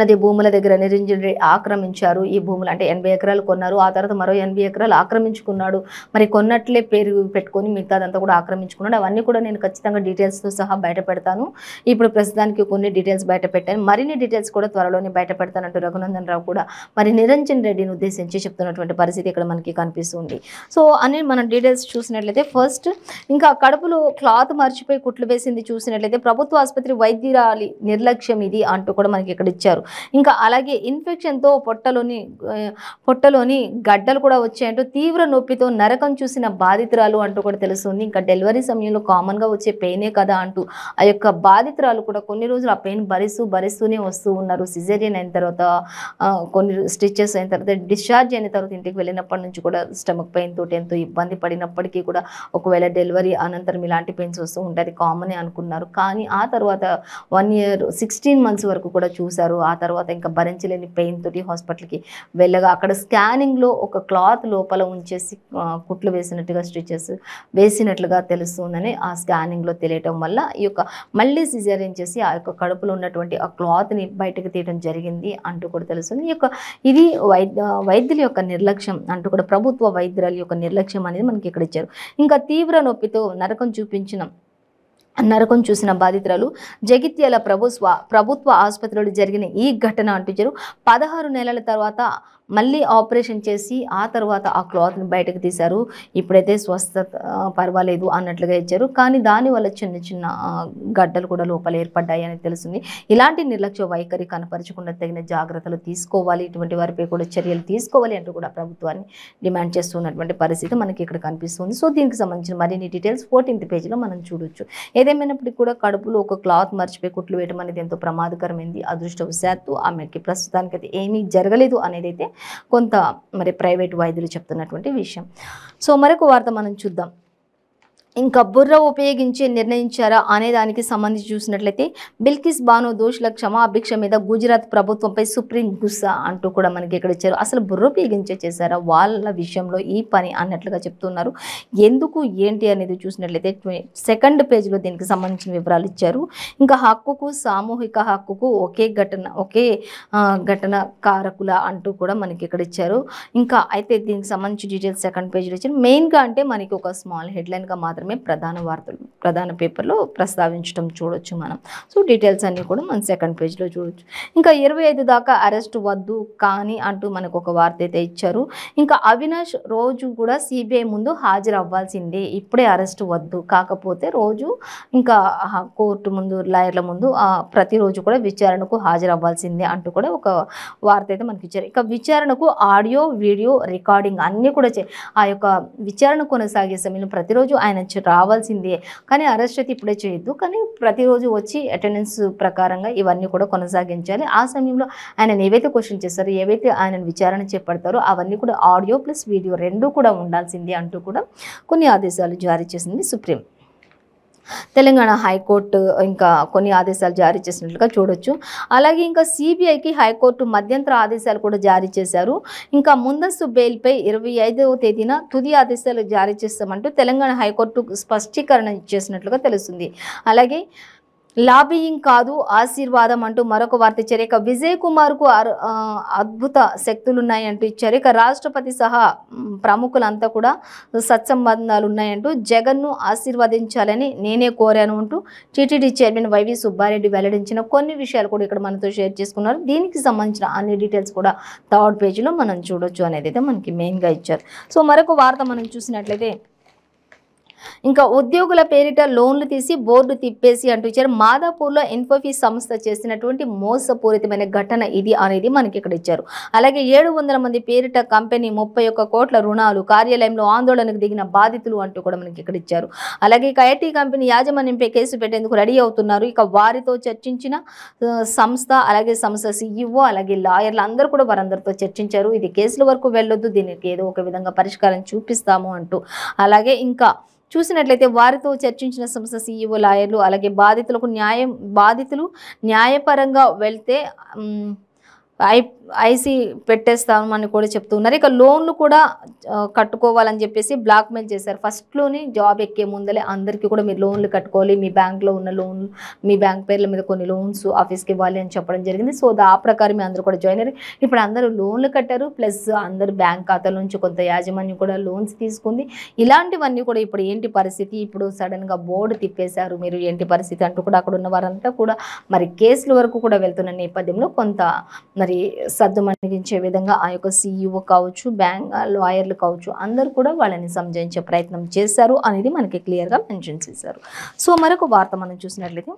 నది భూముల దగ్గర నిరంజన్ ఆక్రమించారు ఈ భూములు అంటే ఎనభై ఎకరాలు కొన్నారు ఆ తర్వాత మరో ఎనభై ఎకరాలు ఆక్రమించుకున్నాడు మరి కొన్నట్లే పేరు పెట్టుకొని మిగతాదంతా కూడా ఆక్రమించుకున్నాడు అవన్నీ కూడా నేను ఖచ్చితంగా డీటెయిల్స్తో సహా బయట పెడతాను ఇప్పుడు ప్రస్తుతానికి కొన్ని డీటెయిల్స్ బయట పెట్టాను మరిన్ని డీటెయిల్స్ కూడా త్వరలోనే బయట పెడతానంటూ రఘునందన్ రావు కూడా మరి నిరంజన్ రెడ్డిని ఉద్దేశించి చెప్తున్నటువంటి పరిస్థితి ఇక్కడ మనకి కనిపిస్తుంది సో అని మనం డీటెయిల్స్ చూసినట్లయితే ఫస్ట్ ఇంకా కడుపులో క్లాత్ మర్చిపోయి కుట్లు వేసింది చూసినట్లయితే ప్రభుత్వ ఆసుపత్రి వైద్యురాలి నిర్లక్ష్యం ఇది అంటూ కూడా మనకి ఇక్కడ ఇచ్చారు ఇంకా అలాగే ఇన్ఫెక్షన్తో పొట్టలోని పొట్టలోని గడ్డలు కూడా వచ్చాయంటూ తీవ్ర నొప్పితో నరకం చూసిన బాధితురాలు అంటూ కూడా తెలుస్తుంది ఇంకా డెలివరీ సమయంలో కామన్గా వచ్చే పెయినే కదా అంటూ ఆ యొక్క బాధితురాలు కూడా కొన్ని రోజులు ఆ పెయిన్ భరిస్తూ భరిస్తూనే వస్తూ ఉన్నారు సిజేరియన్ అయిన తర్వాత కొన్ని స్టిచెస్ అయిన తర్వాత డిశ్చార్జ్ అయిన తర్వాత ఇంటికి వెళ్ళినప్పటి నుంచి కూడా స్టమక్ పెయిన్ తోటి ఎంతో ఇబ్బంది పడినప్పటికీ కూడా ఒకవేళ డెలివరీ అనంతరం ఇలాంటి పెయిన్స్ వస్తూ ఉంటుంది కామనే అనుకున్నారు కానీ ఆ తర్వాత వన్ ఇయర్ సిక్స్టీన్ మంత్స్ వరకు కూడా చూశారు ఆ తర్వాత ఇంకా భరించలేని పెయిన్ తోటి హాస్పిటల్కి వెళ్ళగా అక్కడ స్కానింగ్లో ఒక క్లాత్ లోపల ఉంచేసి కుట్లు వేసినట్టుగా స్టిచెస్ వేసినట్లుగా తెలుస్తుందని ఆ స్కానింగ్లో తెలియటం వల్ల ఈ యొక్క మళ్ళీ సిజేరియన్ చేసి ఆ యొక్క కడుపులో ఉన్నటువంటి ఆ క్లాత్ని బయటకు తీయడం జరిగింది అంటూ కూడా తెలుస్తుంది ఈ యొక్క ఇది వైద్య వైద్యుల యొక్క నిర్లక్ష్యం అంటూ కూడా ప్రభుత్వ వైద్యుల యొక్క నిర్లక్ష్యం అనేది మనకి ఇక్కడ ఇచ్చారు ఇంకా తీవ్ర నొప్పితో నరకం చూపించిన నరకం చూసిన బాధితురాలు జగిత్యాల ప్రభుత్వ ప్రభుత్వ ఆసుపత్రిలో జరిగిన ఈ ఘటన అంటూ పదహారు నెలల తర్వాత మళ్ళీ ఆపరేషన్ చేసి ఆ తర్వాత ఆ క్లాత్ని బయటకు తీశారు ఇప్పుడైతే స్వస్థత పర్వాలేదు అన్నట్లుగా ఇచ్చారు కానీ దానివల్ల చిన్న చిన్న గడ్డలు కూడా లోపల ఏర్పడ్డాయి అని తెలిసింది ఇలాంటి నిర్లక్ష్య వైఖరి కనపరచకుండా తగిన జాగ్రత్తలు తీసుకోవాలి ఇటువంటి వారిపై కూడా చర్యలు తీసుకోవాలి అంటూ కూడా ప్రభుత్వాన్ని డిమాండ్ చేస్తున్నటువంటి పరిస్థితి మనకి ఇక్కడ కనిపిస్తుంది సో దీనికి సంబంధించిన మరిన్ని డీటెయిల్స్ ఫోర్టీన్త్ పేజీలో మనం చూడొచ్చు ఏదేమైనప్పటికీ కూడా కడుపులో ఒక క్లాత్ మర్చిపోయి కుట్లు వేయడం అనేది ఎంతో ప్రమాదకరమైంది అదృష్టవశాత్తు ఆమెకి ప్రస్తుతానికి అయితే ఏమీ జరగలేదు అనేది అయితే కొంత మరి ప్రైవేట్ వైద్యులు చెప్తున్నటువంటి విషయం సో మరొక వార్త మనం చూద్దాం ఇంకా బుర్ర ఉపయోగించి నిర్ణయించారా అనే దానికి సంబంధించి చూసినట్లయితే బిల్కిస్ బాను దోషుల క్షమాభిక్ష మీద గుజరాత్ ప్రభుత్వంపై సుప్రీం గుస్సా అంటూ కూడా మనకి ఇక్కడ ఇచ్చారు అసలు బుర్ర ఉపయోగించే చేశారా వాళ్ళ విషయంలో ఈ పని అన్నట్లుగా చెప్తున్నారు ఎందుకు ఏంటి అనేది చూసినట్లయితే సెకండ్ పేజ్లో దీనికి సంబంధించిన వివరాలు ఇచ్చారు ఇంకా హక్కుకు సామూహిక హక్కుకు ఒకే ఘటన ఒకే ఘటన కారకుల అంటూ కూడా మనకి ఇక్కడ ఇచ్చారు ఇంకా అయితే దీనికి సంబంధించి డీటెయిల్స్ సెకండ్ పేజ్లో ఇచ్చారు మెయిన్గా అంటే మనకి ఒక స్మాల్ హెడ్లైన్గా మాత్రం మాత్రమే ప్రధాన వార్తలు ప్రధాన పేపర్లో ప్రస్తావించడం చూడొచ్చు మనం సో డీటెయిల్స్ అన్నీ కూడా మన సెకండ్ పేజ్లో చూడొచ్చు ఇంకా ఇరవై ఐదు దాకా అరెస్ట్ వద్దు కానీ అంటూ మనకు ఒక వార్త అయితే ఇచ్చారు ఇంకా అవినాష్ రోజు కూడా సిబిఐ ముందు హాజరు అవ్వాల్సిందే ఇప్పుడే అరెస్ట్ వద్దు కాకపోతే రోజు ఇంకా కోర్టు ముందు లాయర్ల ముందు ప్రతిరోజు కూడా విచారణకు హాజరు అవ్వాల్సిందే అంటూ కూడా ఒక వార్త అయితే మనకి ఇచ్చారు ఇక విచారణకు ఆడియో వీడియో రికార్డింగ్ అన్నీ కూడా ఆ యొక్క విచారణ కొనసాగే సమయంలో ప్రతిరోజు ఆయన నుంచి రావాల్సిందే కానీ అరెస్ట్ అయితే ఇప్పుడే చేయొద్దు కానీ ప్రతిరోజు వచ్చి అటెండెన్స్ ప్రకారంగా ఇవన్నీ కూడా కొనసాగించాలి ఆ సమయంలో ఆయన ఏవైతే క్వశ్చన్ చేస్తారో ఏవైతే ఆయన విచారణ చేపడతారో అవన్నీ కూడా ఆడియో ప్లస్ వీడియో రెండు కూడా ఉండాల్సిందే అంటూ కూడా కొన్ని ఆదేశాలు జారీ చేసింది సుప్రీం తెలంగాణ హైకోర్టు ఇంకా కొన్ని ఆదేశాలు జారీ చేసినట్లుగా చూడొచ్చు అలాగే ఇంకా సిబిఐకి హైకోర్టు మధ్యంతర ఆదేశాలు కూడా జారీ చేశారు ఇంకా ముందస్తు బెయిల్పై ఇరవై ఐదవ తేదీన తుది ఆదేశాలు జారీ చేస్తామంటూ తెలంగాణ హైకోర్టు స్పష్టీకరణ ఇచ్చేసినట్లుగా తెలుస్తుంది అలాగే లాబియింగ్ కాదు ఆశీర్వాదం అంటూ మరొక వార్త ఇచ్చారు విజయ్ కుమార్ కు అద్భుత శక్తులున్నాయంటూ ఇచ్చారు ఇక రాష్ట్రపతి సహా ప్రముఖులంతా కూడా సత్సంబంధాలు ఉన్నాయంటూ జగన్ను ఆశీర్వదించాలని నేనే కోరాను అంటూ టీటీడీ చైర్మన్ వైవి సుబ్బారెడ్డి వెల్లడించిన కొన్ని విషయాలు కూడా ఇక్కడ మనతో షేర్ చేసుకున్నారు దీనికి సంబంధించిన అన్ని డీటెయిల్స్ కూడా థర్డ్ పేజీలో మనం చూడొచ్చు అనేది అయితే మనకి మెయిన్గా ఇచ్చారు సో మరొక వార్త మనం చూసినట్లయితే ఇంకా ఉద్యోగుల పేరిట లోన్లు తీసి బోర్డు తిప్పేసి అంటూ ఇచ్చారు మాదాపూర్లో ఇన్ఫోఫీస్ సంస్థ చేసినటువంటి మోసపూరితమైన ఘటన ఇది అనేది మనకి ఇక్కడ ఇచ్చారు అలాగే ఏడు మంది పేరిట కంపెనీ ముప్పై కోట్ల రుణాలు కార్యాలయంలో ఆందోళనకు దిగిన బాధితులు అంటూ కూడా మనకి ఇక్కడ ఇచ్చారు అలాగే ఇక ఐటీ కంపెనీ యాజమాన్యంపై కేసు పెట్టేందుకు రెడీ అవుతున్నారు ఇక వారితో చర్చించిన సంస్థ అలాగే సంస్థ సీఈఓ అలాగే లాయర్లు అందరూ కూడా వారందరితో చర్చించారు ఇది కేసుల వరకు వెళ్ళొద్దు దీనికి ఏదో ఒక విధంగా పరిష్కారం చూపిస్తాము అంటూ అలాగే ఇంకా చూసినట్లయితే వారితో చర్చించిన సంస్థ సీఈఓ లాయర్లు అలాగే బాధితులకు న్యాయం బాధితులు న్యాయపరంగా వెళ్తే ఐ ఐసీ అని కూడా చెప్తున్నారు ఇక లోన్లు కూడా కట్టుకోవాలని చెప్పేసి బ్లాక్ మెయిల్ చేశారు ఫస్ట్లోని జాబ్ ఎక్కే ముందలే అందరికీ కూడా మీరు లోన్లు కట్టుకోవాలి మీ బ్యాంక్లో ఉన్న లోన్ మీ బ్యాంక్ పేర్ల మీద కొన్ని లోన్స్ ఆఫీస్కి ఇవ్వాలి అని చెప్పడం జరిగింది సో ఆ ప్రకారం అందరూ కూడా జాయిన్ అయ్యారు ఇప్పుడు అందరూ లోన్లు కట్టారు ప్లస్ అందరు బ్యాంక్ ఖాతాల నుంచి కొంత యాజమాన్యం కూడా లోన్స్ తీసుకుంది ఇలాంటివన్నీ కూడా ఇప్పుడు ఏంటి పరిస్థితి ఇప్పుడు సడన్గా బోర్డు తిప్పేశారు మీరు ఏంటి పరిస్థితి అంటూ కూడా అక్కడ ఉన్న వారంతా కూడా మరి కేసుల వరకు కూడా వెళ్తున్న నేపథ్యంలో కొంత మరి సద్దు మణిగించే విధంగా ఆ యొక్క సీఈఓ e కావచ్చు బ్యాంక్ లాయర్లు కావచ్చు అందరూ కూడా వాళ్ళని సంజయించే ప్రయత్నం చేశారు అనేది మనకి క్లియర్గా మెన్షన్ చేశారు సో మరొక వార్త మనం చూసినట్లయితే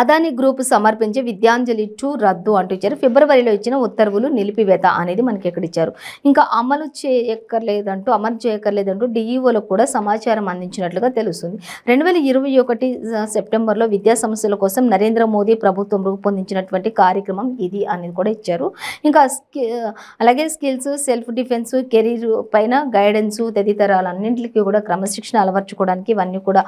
అదాని గ్రూప్ సమర్పించే విద్యాంజలి టూ రద్దు అంటూ ఇచ్చారు ఫిబ్రవరిలో ఇచ్చిన ఉత్తర్వులు నిలిపివేత అనేది మనకి ఎక్కడ ఇచ్చారు ఇంకా అమలు చేయక్కర్లేదంటూ అమలు చేయక్కర్లేదంటూ డిఈఓలకు e కూడా సమాచారం అందించినట్లుగా తెలుస్తుంది రెండు వేల ఇరవై ఒకటి సెప్టెంబర్లో విద్యా సమస్యల కోసం నరేంద్ర మోదీ ప్రభుత్వం రూపొందించినటువంటి కార్యక్రమం ఇది అనేది కూడా ఇచ్చారు ఇంకా అలాగే స్కిల్స్ సెల్ఫ్ డిఫెన్స్ కెరీర్ పైన గైడెన్స్ తదితరాలన్నింటికి కూడా క్రమశిక్షణ అలవర్చుకోవడానికి ఇవన్నీ కూడా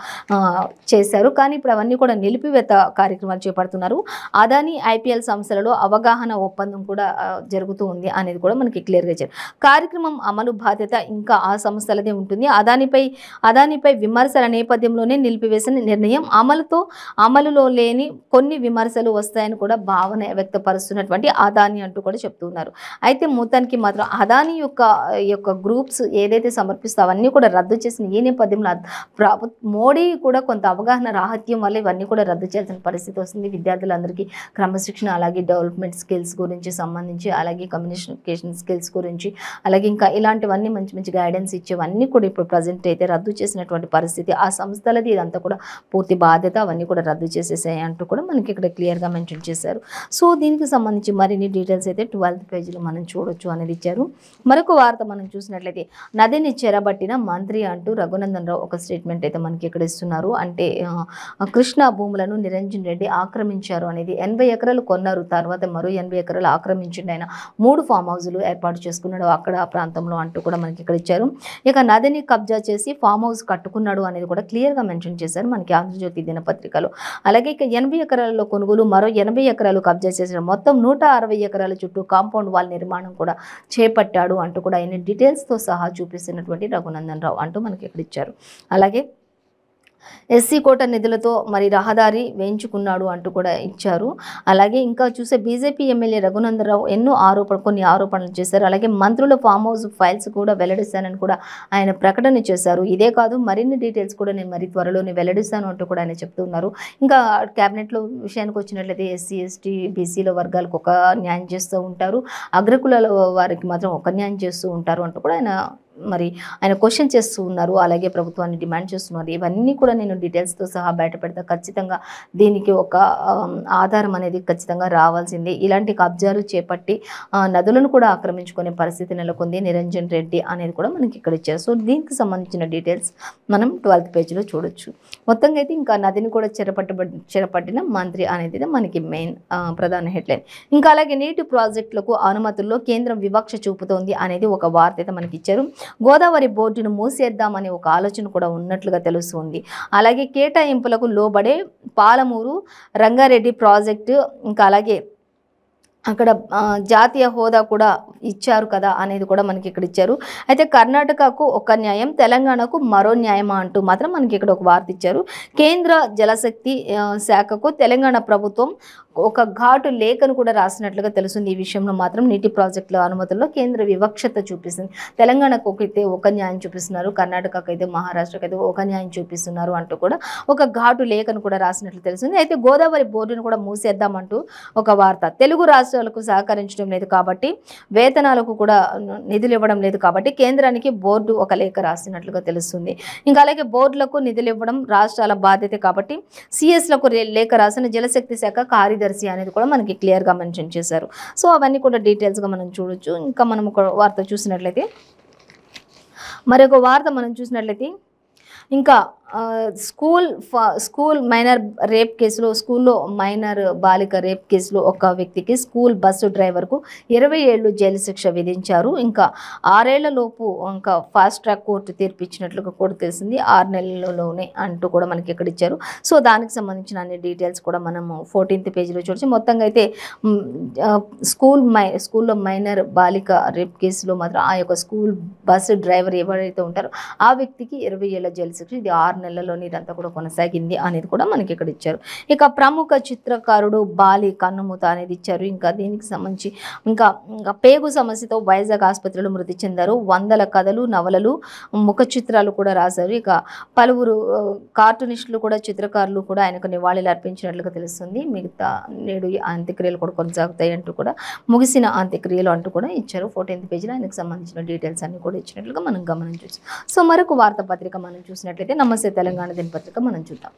చేశారు కానీ ఇప్పుడు అవన్నీ కూడా నిలిపివేత కార్యక్రమాలు చేపడుతున్నారు అదాని ఐపీఎల్ సంస్థలలో అవగాహన ఒప్పందం కూడా జరుగుతూ ఉంది అనేది కూడా మనకి క్లియర్గా చెప్పారు కార్యక్రమం అమలు బాధ్యత ఇంకా ఆ సంస్థలదే ఉంటుంది అదానిపై అదానిపై విమర్శల నేపథ్యంలోనే నిలిపివేసిన నిర్ణయం అమలుతో అమలులో లేని కొన్ని విమర్శలు వస్తాయని కూడా భావన వ్యక్తపరుస్తున్నటువంటి అదాని అంటూ కూడా చెప్తున్నారు అయితే మొత్తానికి మాత్రం అదాని యొక్క యొక్క గ్రూప్స్ ఏదైతే సమర్పిస్తావో అవన్నీ కూడా రద్దు చేసిన ఈ నేపథ్యంలో మోడీ కూడా కొంత అవగాహన రాహత్యం వల్ల ఇవన్నీ కూడా రద్దు చేయాల్సి చేయాల్సిన పరిస్థితి వస్తుంది విద్యార్థులందరికీ క్రమశిక్షణ అలాగే డెవలప్మెంట్ స్కిల్స్ గురించి సంబంధించి అలాగే కమ్యూనికేషన్ స్కిల్స్ గురించి అలాగే ఇంకా ఇలాంటివన్నీ మంచి మంచి గైడెన్స్ ఇచ్చేవన్నీ కూడా ఇప్పుడు ప్రజెంట్ అయితే రద్దు చేసినటువంటి పరిస్థితి ఆ సంస్థలది ఇదంతా కూడా పూర్తి బాధ్యత అవన్నీ కూడా రద్దు చేసేసాయి అంటూ కూడా మనకి ఇక్కడ క్లియర్గా మెన్షన్ చేశారు సో దీనికి సంబంధించి మరిన్ని డీటెయిల్స్ అయితే ట్వెల్త్ పేజీలో మనం చూడొచ్చు అనేది ఇచ్చారు మరొక వార్త మనం చూసినట్లయితే నదిని చెరబట్టిన మంత్రి అంటూ రఘునందన్ రావు ఒక స్టేట్మెంట్ అయితే మనకి ఇక్కడ ఇస్తున్నారు అంటే కృష్ణా భూములను నిర నిరంజన్ రెడ్డి ఆక్రమించారు అనేది ఎనభై ఎకరాలు కొన్నారు తర్వాత మరో ఎనభై ఎకరాలు ఆక్రమించిండు ఆయన మూడు ఫామ్ హౌజ్లు ఏర్పాటు చేసుకున్నాడు అక్కడ ఆ ప్రాంతంలో అంటూ కూడా మనకి ఇక్కడ ఇచ్చారు ఇక నదిని కబ్జా చేసి ఫామ్ హౌస్ కట్టుకున్నాడు అనేది కూడా క్లియర్గా మెన్షన్ చేశారు మనకి ఆంధ్రజ్యోతి దినపత్రికలో అలాగే ఇక ఎనభై ఎకరాలలో కొనుగోలు మరో ఎనభై ఎకరాలు కబ్జా చేశారు మొత్తం నూట అరవై ఎకరాల చుట్టూ కాంపౌండ్ వాల్ నిర్మాణం కూడా చేపట్టాడు అంటూ కూడా ఆయన డీటెయిల్స్తో సహా చూపిస్తున్నటువంటి రఘునందన్ రావు అంటూ మనకి ఇక్కడ ఇచ్చారు అలాగే ఎస్సీ కోట నిధులతో మరి రహదారి వేయించుకున్నాడు అంటూ కూడా ఇచ్చారు అలాగే ఇంకా చూసే బీజేపీ ఎమ్మెల్యే రఘునందరావు ఎన్నో ఆరోపణ కొన్ని ఆరోపణలు చేశారు అలాగే మంత్రుల ఫామ్ హౌస్ ఫైల్స్ కూడా వెల్లడిస్తానని కూడా ఆయన ప్రకటన చేశారు ఇదే కాదు మరిన్ని డీటెయిల్స్ కూడా నేను మరి త్వరలోనే వెల్లడిస్తాను అంటూ కూడా ఆయన చెప్తున్నారు ఇంకా క్యాబినెట్లో విషయానికి వచ్చినట్లయితే ఎస్సీ ఎస్టీ బీసీల వర్గాలకు ఒక న్యాయం చేస్తూ ఉంటారు అగ్రకులాల వారికి మాత్రం ఒక న్యాయం చేస్తూ ఉంటారు అంటూ కూడా ఆయన మరి ఆయన క్వశ్చన్ చేస్తూ ఉన్నారు అలాగే ప్రభుత్వాన్ని డిమాండ్ చేస్తున్నారు ఇవన్నీ కూడా నేను డీటెయిల్స్తో సహా బయటపెడతా ఖచ్చితంగా దీనికి ఒక ఆధారం అనేది ఖచ్చితంగా రావాల్సిందే ఇలాంటి కబ్జాలు చేపట్టి నదులను కూడా ఆక్రమించుకునే పరిస్థితి నెలకొంది నిరంజన్ రెడ్డి అనేది కూడా మనకి ఇక్కడ ఇచ్చారు సో దీనికి సంబంధించిన డీటెయిల్స్ మనం ట్వెల్త్ పేజ్లో చూడొచ్చు మొత్తంగా అయితే ఇంకా నదిని కూడా చెరపట్ట చెరపట్టిన మంత్రి అనేది మనకి మెయిన్ ప్రధాన హెడ్లైన్ ఇంకా అలాగే నీటి ప్రాజెక్టులకు అనుమతుల్లో కేంద్రం వివక్ష చూపుతోంది అనేది ఒక వార్త అయితే మనకి ఇచ్చారు గోదావరి బోర్డును మూసేద్దామనే ఒక ఆలోచన కూడా ఉన్నట్లుగా తెలుస్తుంది అలాగే కేటాయింపులకు లోబడే పాలమూరు రంగారెడ్డి ప్రాజెక్టు ఇంకా అలాగే అక్కడ జాతీయ హోదా కూడా ఇచ్చారు కదా అనేది కూడా మనకి ఇక్కడ ఇచ్చారు అయితే కర్ణాటకకు ఒక న్యాయం తెలంగాణకు మరో న్యాయమా అంటూ మాత్రం మనకి ఇక్కడ ఒక వార్త ఇచ్చారు కేంద్ర జలశక్తి శాఖకు తెలంగాణ ప్రభుత్వం ఒక ఘాటు లేఖను కూడా రాసినట్లుగా తెలుస్తుంది ఈ విషయంలో మాత్రం నీటి ప్రాజెక్టుల అనుమతుల్లో కేంద్ర వివక్షత చూపిస్తుంది తెలంగాణకు అయితే ఒక న్యాయం చూపిస్తున్నారు కర్ణాటకకైతే అయితే మహారాష్ట్రకు అయితే ఒక న్యాయం చూపిస్తున్నారు అంటూ కూడా ఒక ఘాటు లేఖను కూడా రాసినట్లు తెలుస్తుంది అయితే గోదావరి బోర్డును కూడా మూసేద్దామంటూ ఒక వార్త తెలుగు రాష్ట్రాలకు సహకరించడం లేదు కాబట్టి వేతనాలకు కూడా నిధులు ఇవ్వడం లేదు కాబట్టి కేంద్రానికి బోర్డు ఒక లేఖ రాసినట్లుగా తెలుస్తుంది ఇంకా అలాగే బోర్డులకు నిధులు ఇవ్వడం రాష్ట్రాల బాధ్యత కాబట్టి సిఎస్లకు లేఖ రాసిన జలశక్తి శాఖ కార్య కార్యదర్శి అనేది కూడా మనకి క్లియర్గా మెన్షన్ చేశారు సో అవన్నీ కూడా డీటెయిల్స్గా మనం చూడొచ్చు ఇంకా మనం ఒక వార్త చూసినట్లయితే మరొక వార్త మనం చూసినట్లయితే ఇంకా స్కూల్ స్కూల్ మైనర్ రేప్ కేసులో స్కూల్లో మైనర్ బాలిక రేప్ కేసులో ఒక వ్యక్తికి స్కూల్ బస్సు డ్రైవర్కు ఇరవై ఏళ్ళు జైలు శిక్ష విధించారు ఇంకా ఆరేళ్లలోపు ఇంకా ఫాస్ట్ ట్రాక్ కోర్టు తీర్పిచ్చినట్లుగా కూడా తెలిసింది ఆరు నెలలలోనే అంటూ కూడా మనకి ఇక్కడ ఇచ్చారు సో దానికి సంబంధించిన అన్ని డీటెయిల్స్ కూడా మనము ఫోర్టీన్త్ పేజీలో చూడొచ్చు మొత్తంగా అయితే స్కూల్ మై స్కూల్లో మైనర్ బాలిక రేప్ కేసులో మాత్రం ఆ యొక్క స్కూల్ బస్సు డ్రైవర్ ఎవరైతే ఉంటారో ఆ వ్యక్తికి ఇరవై ఏళ్ళ జైలు శిక్ష ఇది ఆరు ఆరు నెలల్లోనే ఇదంతా కూడా కొనసాగింది అనేది కూడా మనకి ఇక్కడ ఇచ్చారు ఇక ప్రముఖ చిత్రకారుడు బాలి కన్నుమూత అనేది ఇచ్చారు ఇంకా దీనికి సంబంధించి ఇంకా ఇంకా పేగు సమస్యతో వైజాగ్ ఆసుపత్రిలో మృతి చెందారు వందల కథలు నవలలు ముఖ చిత్రాలు కూడా రాశారు ఇక పలువురు కార్టూనిస్టులు కూడా చిత్రకారులు కూడా ఆయనకు నివాళులు అర్పించినట్లుగా తెలుస్తుంది మిగతా నేడు అంత్యక్రియలు కూడా కొనసాగుతాయి అంటూ కూడా ముగిసిన అంత్యక్రియలు అంటూ కూడా ఇచ్చారు ఫోర్టీన్త్ పేజీలో ఆయనకు సంబంధించిన డీటెయిల్స్ అన్ని కూడా ఇచ్చినట్లుగా మనం గమనించవచ్చు సో మరొక వార్తాపత్రిక మనం చూసినట్లయితే నమస్తే తెలంగాణ దినపత్రిక మనం చూద్దాం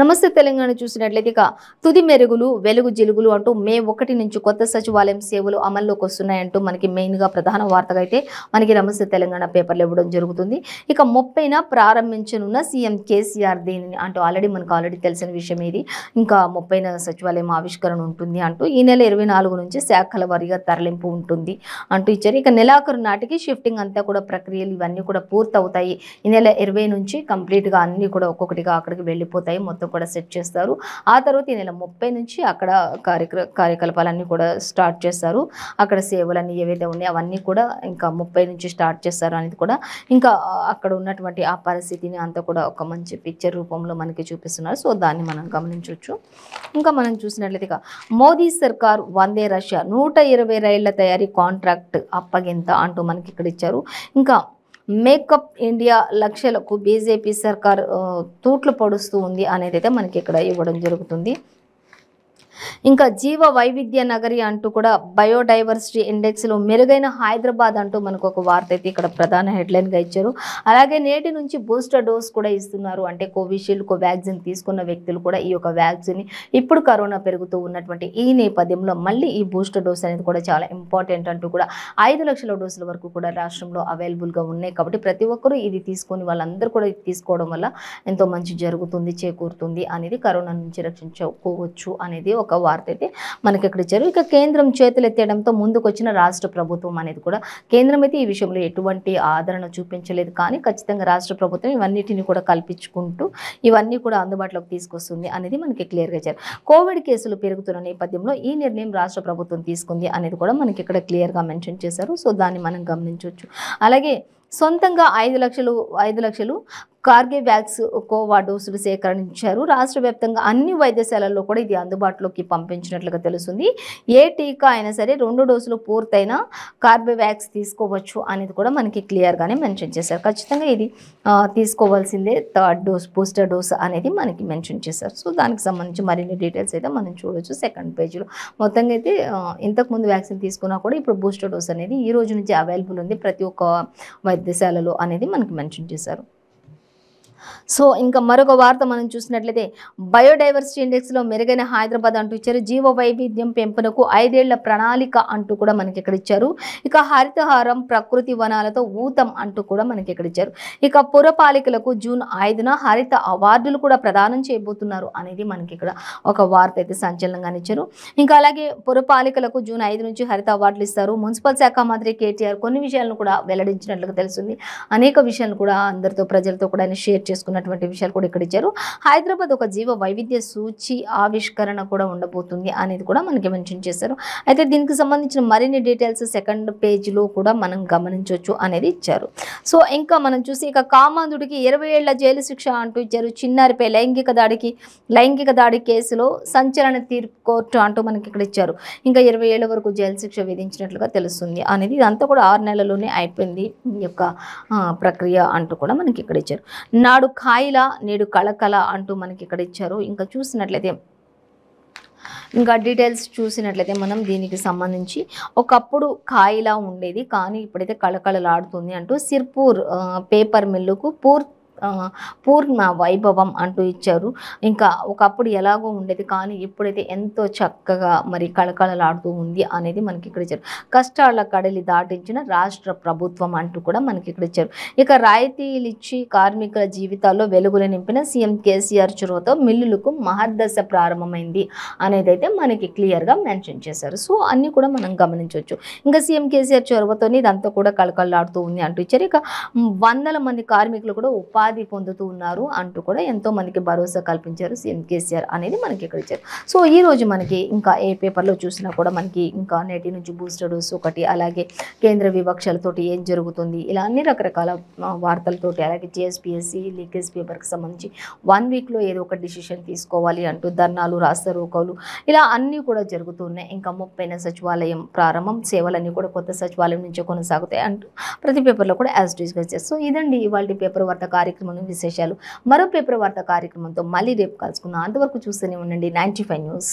నమస్తే తెలంగాణ చూసినట్లయితే ఇక తుది మెరుగులు వెలుగు జిలుగులు అంటూ మే ఒకటి నుంచి కొత్త సచివాలయం సేవలు అమల్లోకి వస్తున్నాయంటూ మనకి మెయిన్గా ప్రధాన వార్తగా అయితే మనకి నమస్తే తెలంగాణ పేపర్లు ఇవ్వడం జరుగుతుంది ఇక ముప్పైన ప్రారంభించనున్న సీఎం కేసీఆర్ దీనిని అంటూ ఆల్రెడీ మనకు ఆల్రెడీ తెలిసిన విషయం ఇది ఇంకా ముప్పైన సచివాలయం ఆవిష్కరణ ఉంటుంది అంటూ ఈ నెల ఇరవై నుంచి శాఖల వారీగా తరలింపు ఉంటుంది అంటూ ఇచ్చారు ఇక నెలాఖరు నాటికి షిఫ్టింగ్ అంతా కూడా ప్రక్రియలు ఇవన్నీ కూడా పూర్తవుతాయి ఈ నెల ఇరవై నుంచి కంప్లీట్గా అన్నీ కూడా ఒక్కొక్కటిగా అక్కడికి వెళ్ళిపోతాయి మొత్తం మొత్తం కూడా సెట్ చేస్తారు ఆ తర్వాత ఈ నెల ముప్పై నుంచి అక్కడ కార్యక్ర కార్యకలాపాలన్నీ కూడా స్టార్ట్ చేస్తారు అక్కడ సేవలన్నీ ఏవైతే ఉన్నాయో అవన్నీ కూడా ఇంకా ముప్పై నుంచి స్టార్ట్ చేస్తారు అనేది కూడా ఇంకా అక్కడ ఉన్నటువంటి ఆ పరిస్థితిని అంతా కూడా ఒక మంచి పిక్చర్ రూపంలో మనకి చూపిస్తున్నారు సో దాన్ని మనం గమనించవచ్చు ఇంకా మనం చూసినట్లయితే మోదీ సర్కార్ వందే రష్యా నూట ఇరవై రైళ్ల తయారీ కాంట్రాక్ట్ అప్పగింత అంటూ మనకి ఇక్కడ ఇచ్చారు ఇంకా మేకప్ ఇండియా లక్షలకు బీజేపీ సర్కార్ తూట్లు పొడుస్తూ ఉంది అనేది అయితే మనకి ఇక్కడ ఇవ్వడం జరుగుతుంది ఇంకా జీవ వైవిధ్య నగరి అంటూ కూడా బయోడైవర్సిటీ ఇండెక్స్ లో మెరుగైన హైదరాబాద్ అంటూ మనకు ఒక వార్త అయితే ఇక్కడ ప్రధాన హెడ్లైన్గా ఇచ్చారు అలాగే నేటి నుంచి బూస్టర్ డోస్ కూడా ఇస్తున్నారు అంటే కోవిషీల్డ్ వ్యాక్సిన్ తీసుకున్న వ్యక్తులు కూడా ఈ యొక్క వ్యాక్సిన్ ఇప్పుడు కరోనా పెరుగుతూ ఉన్నటువంటి ఈ నేపథ్యంలో మళ్ళీ ఈ బూస్టర్ డోస్ అనేది కూడా చాలా ఇంపార్టెంట్ అంటూ కూడా ఐదు లక్షల డోసుల వరకు కూడా రాష్ట్రంలో అవైలబుల్ గా ఉన్నాయి కాబట్టి ప్రతి ఒక్కరూ ఇది తీసుకొని వాళ్ళందరూ కూడా తీసుకోవడం వల్ల ఎంతో మంచి జరుగుతుంది చేకూరుతుంది అనేది కరోనా నుంచి రక్షించుకోవచ్చు అనేది ఒక ఒక వార్త అయితే మనకి ఇక్కడ ఇచ్చారు ఇక కేంద్రం చేతులెత్తేయడంతో ముందుకు వచ్చిన రాష్ట్ర ప్రభుత్వం అనేది కూడా కేంద్రం అయితే ఈ విషయంలో ఎటువంటి ఆదరణ చూపించలేదు కానీ ఖచ్చితంగా రాష్ట్ర ప్రభుత్వం ఇవన్నిటిని కూడా కల్పించుకుంటూ ఇవన్నీ కూడా అందుబాటులోకి తీసుకొస్తుంది అనేది మనకి క్లియర్గా ఇచ్చారు కోవిడ్ కేసులు పెరుగుతున్న నేపథ్యంలో ఈ నిర్ణయం రాష్ట్ర ప్రభుత్వం తీసుకుంది అనేది కూడా మనకి ఇక్కడ క్లియర్గా మెన్షన్ చేశారు సో దాన్ని మనం గమనించవచ్చు అలాగే సొంతంగా ఐదు లక్షలు ఐదు లక్షలు కార్గివ్యాక్స్ కోవా డోసులు సేకరించారు రాష్ట్ర వ్యాప్తంగా అన్ని వైద్యశాలల్లో కూడా ఇది అందుబాటులోకి పంపించినట్లుగా తెలుస్తుంది ఏ టీకా అయినా సరే రెండు డోసులు పూర్తయినా కార్బివ్యాక్స్ తీసుకోవచ్చు అనేది కూడా మనకి క్లియర్గానే మెన్షన్ చేశారు ఖచ్చితంగా ఇది తీసుకోవాల్సిందే థర్డ్ డోస్ బూస్టర్ డోస్ అనేది మనకి మెన్షన్ చేశారు సో దానికి సంబంధించి మరిన్ని డీటెయిల్స్ అయితే మనం చూడొచ్చు సెకండ్ పేజీలో మొత్తంగా అయితే ఇంతకుముందు వ్యాక్సిన్ తీసుకున్నా కూడా ఇప్పుడు బూస్టర్ డోస్ అనేది ఈ రోజు నుంచి అవైలబుల్ ఉంది ప్రతి ఒక్క వైద్యశాలలో అనేది మనకి మెన్షన్ చేశారు సో ఇంకా మరొక వార్త మనం చూసినట్లయితే బయోడైవర్సిటీ ఇండెక్స్లో మెరుగైన హైదరాబాద్ అంటూ ఇచ్చారు జీవ వైవిధ్యం పెంపునకు ఐదేళ్ల ప్రణాళిక అంటూ కూడా మనకి ఇక్కడ ఇచ్చారు ఇక హరితహారం ప్రకృతి వనాలతో ఊతం అంటూ కూడా మనకి ఇక్కడ ఇచ్చారు ఇక పురపాలికలకు జూన్ ఐదున హరిత అవార్డులు కూడా ప్రదానం చేయబోతున్నారు అనేది మనకి ఇక్కడ ఒక వార్త అయితే సంచలనంగా ఇచ్చారు ఇంకా అలాగే పురపాలికలకు జూన్ ఐదు నుంచి హరిత అవార్డులు ఇస్తారు మున్సిపల్ శాఖ మంత్రి కేటీఆర్ కొన్ని విషయాలను కూడా వెల్లడించినట్లుగా తెలుస్తుంది అనేక విషయాలు కూడా అందరితో ప్రజలతో కూడా ఆయన షేర్ చేసుకున్నటువంటి విషయాలు కూడా ఇక్కడ ఇచ్చారు హైదరాబాద్ ఒక జీవ వైవిధ్య సూచి ఆవిష్కరణ కూడా ఉండబోతుంది అనేది కూడా మనకి మెన్షన్ చేశారు అయితే దీనికి సంబంధించిన మరిన్ని డీటెయిల్స్ సెకండ్ పేజ్లో కూడా మనం గమనించవచ్చు అనేది ఇచ్చారు సో ఇంకా మనం చూసి ఇక కామాంధుడికి ఇరవై ఏళ్ల జైలు శిక్ష అంటూ ఇచ్చారు చిన్నారిపై లైంగిక దాడికి లైంగిక దాడి కేసులో సంచలన తీర్పు కోర్టు అంటూ మనకి ఇక్కడ ఇచ్చారు ఇంకా ఇరవై ఏళ్ళ వరకు జైలు శిక్ష విధించినట్లుగా తెలుస్తుంది అనేది ఇదంతా కూడా ఆరు నెలల్లోనే అయిపోయింది ఈ యొక్క ప్రక్రియ అంటూ కూడా మనకి ఇక్కడ ఇచ్చారు నాడు ఒకనాడు కాయిలా నేడు కళకళ అంటూ మనకి ఇక్కడ ఇచ్చారు ఇంకా చూసినట్లయితే ఇంకా డీటెయిల్స్ చూసినట్లయితే మనం దీనికి సంబంధించి ఒకప్పుడు కాయిలా ఉండేది కానీ ఇప్పుడైతే కళకళలాడుతుంది అంటూ సిర్పూర్ పేపర్ మిల్లుకు పూర్తి పూర్ణ వైభవం అంటూ ఇచ్చారు ఇంకా ఒకప్పుడు ఎలాగో ఉండేది కానీ ఇప్పుడైతే ఎంతో చక్కగా మరి కళకళలాడుతూ ఉంది అనేది మనకి ఇక్కడ ఇచ్చారు కష్టాల కడలి దాటించిన రాష్ట్ర ప్రభుత్వం అంటూ కూడా మనకి ఇక్కడ ఇచ్చారు ఇక రాయితీలు ఇచ్చి కార్మికుల జీవితాల్లో వెలుగులు నింపిన సీఎం కేసీఆర్ చొరవతో మిల్లులకు మహర్దశ ప్రారంభమైంది అనేది అయితే మనకి క్లియర్గా మెన్షన్ చేశారు సో అన్నీ కూడా మనం గమనించవచ్చు ఇంకా సీఎం కేసీఆర్ చొరవతోనే ఇదంతా కూడా కళకళలాడుతూ ఉంది అంటూ ఇచ్చారు ఇక వందల మంది కార్మికులు కూడా ఉపాధి ఉపాధి పొందుతూ ఉన్నారు అంటూ కూడా ఎంతో మనకి భరోసా కల్పించారు సీఎం కేసీఆర్ అనేది మనకి ఇక్కడ ఇచ్చారు సో ఈ రోజు మనకి ఇంకా ఏ పేపర్లో చూసినా కూడా మనకి ఇంకా నేటి నుంచి బూస్టర్ డోస్ ఒకటి అలాగే కేంద్ర వివక్షలతోటి ఏం జరుగుతుంది ఇలా అన్ని రకరకాల వార్తలతోటి అలాగే జిఎస్పిఎస్సి లీకేజ్ పేపర్కి సంబంధించి వన్ వీక్లో ఏదో ఒక డిసిషన్ తీసుకోవాలి అంటూ ధర్నాలు రాస్తారోకాలు ఇలా అన్నీ కూడా జరుగుతున్నాయి ఇంకా ముప్పైన సచివాలయం ప్రారంభం సేవలన్నీ కూడా కొత్త సచివాలయం నుంచే కొనసాగుతాయి అంటూ ప్రతి పేపర్లో కూడా యాజ్ డిస్కస్ చేస్తాం ఇదండి ఇవాళ పేపర్ వార్త కార్యక్రమం కార్యక్రమం విశేషాలు మరో పేపర్ వార్త కార్యక్రమంతో మళ్ళీ రేపు కలుసుకుందాం అంతవరకు చూస్తూనే ఉండండి ఫైవ్ న్యూస్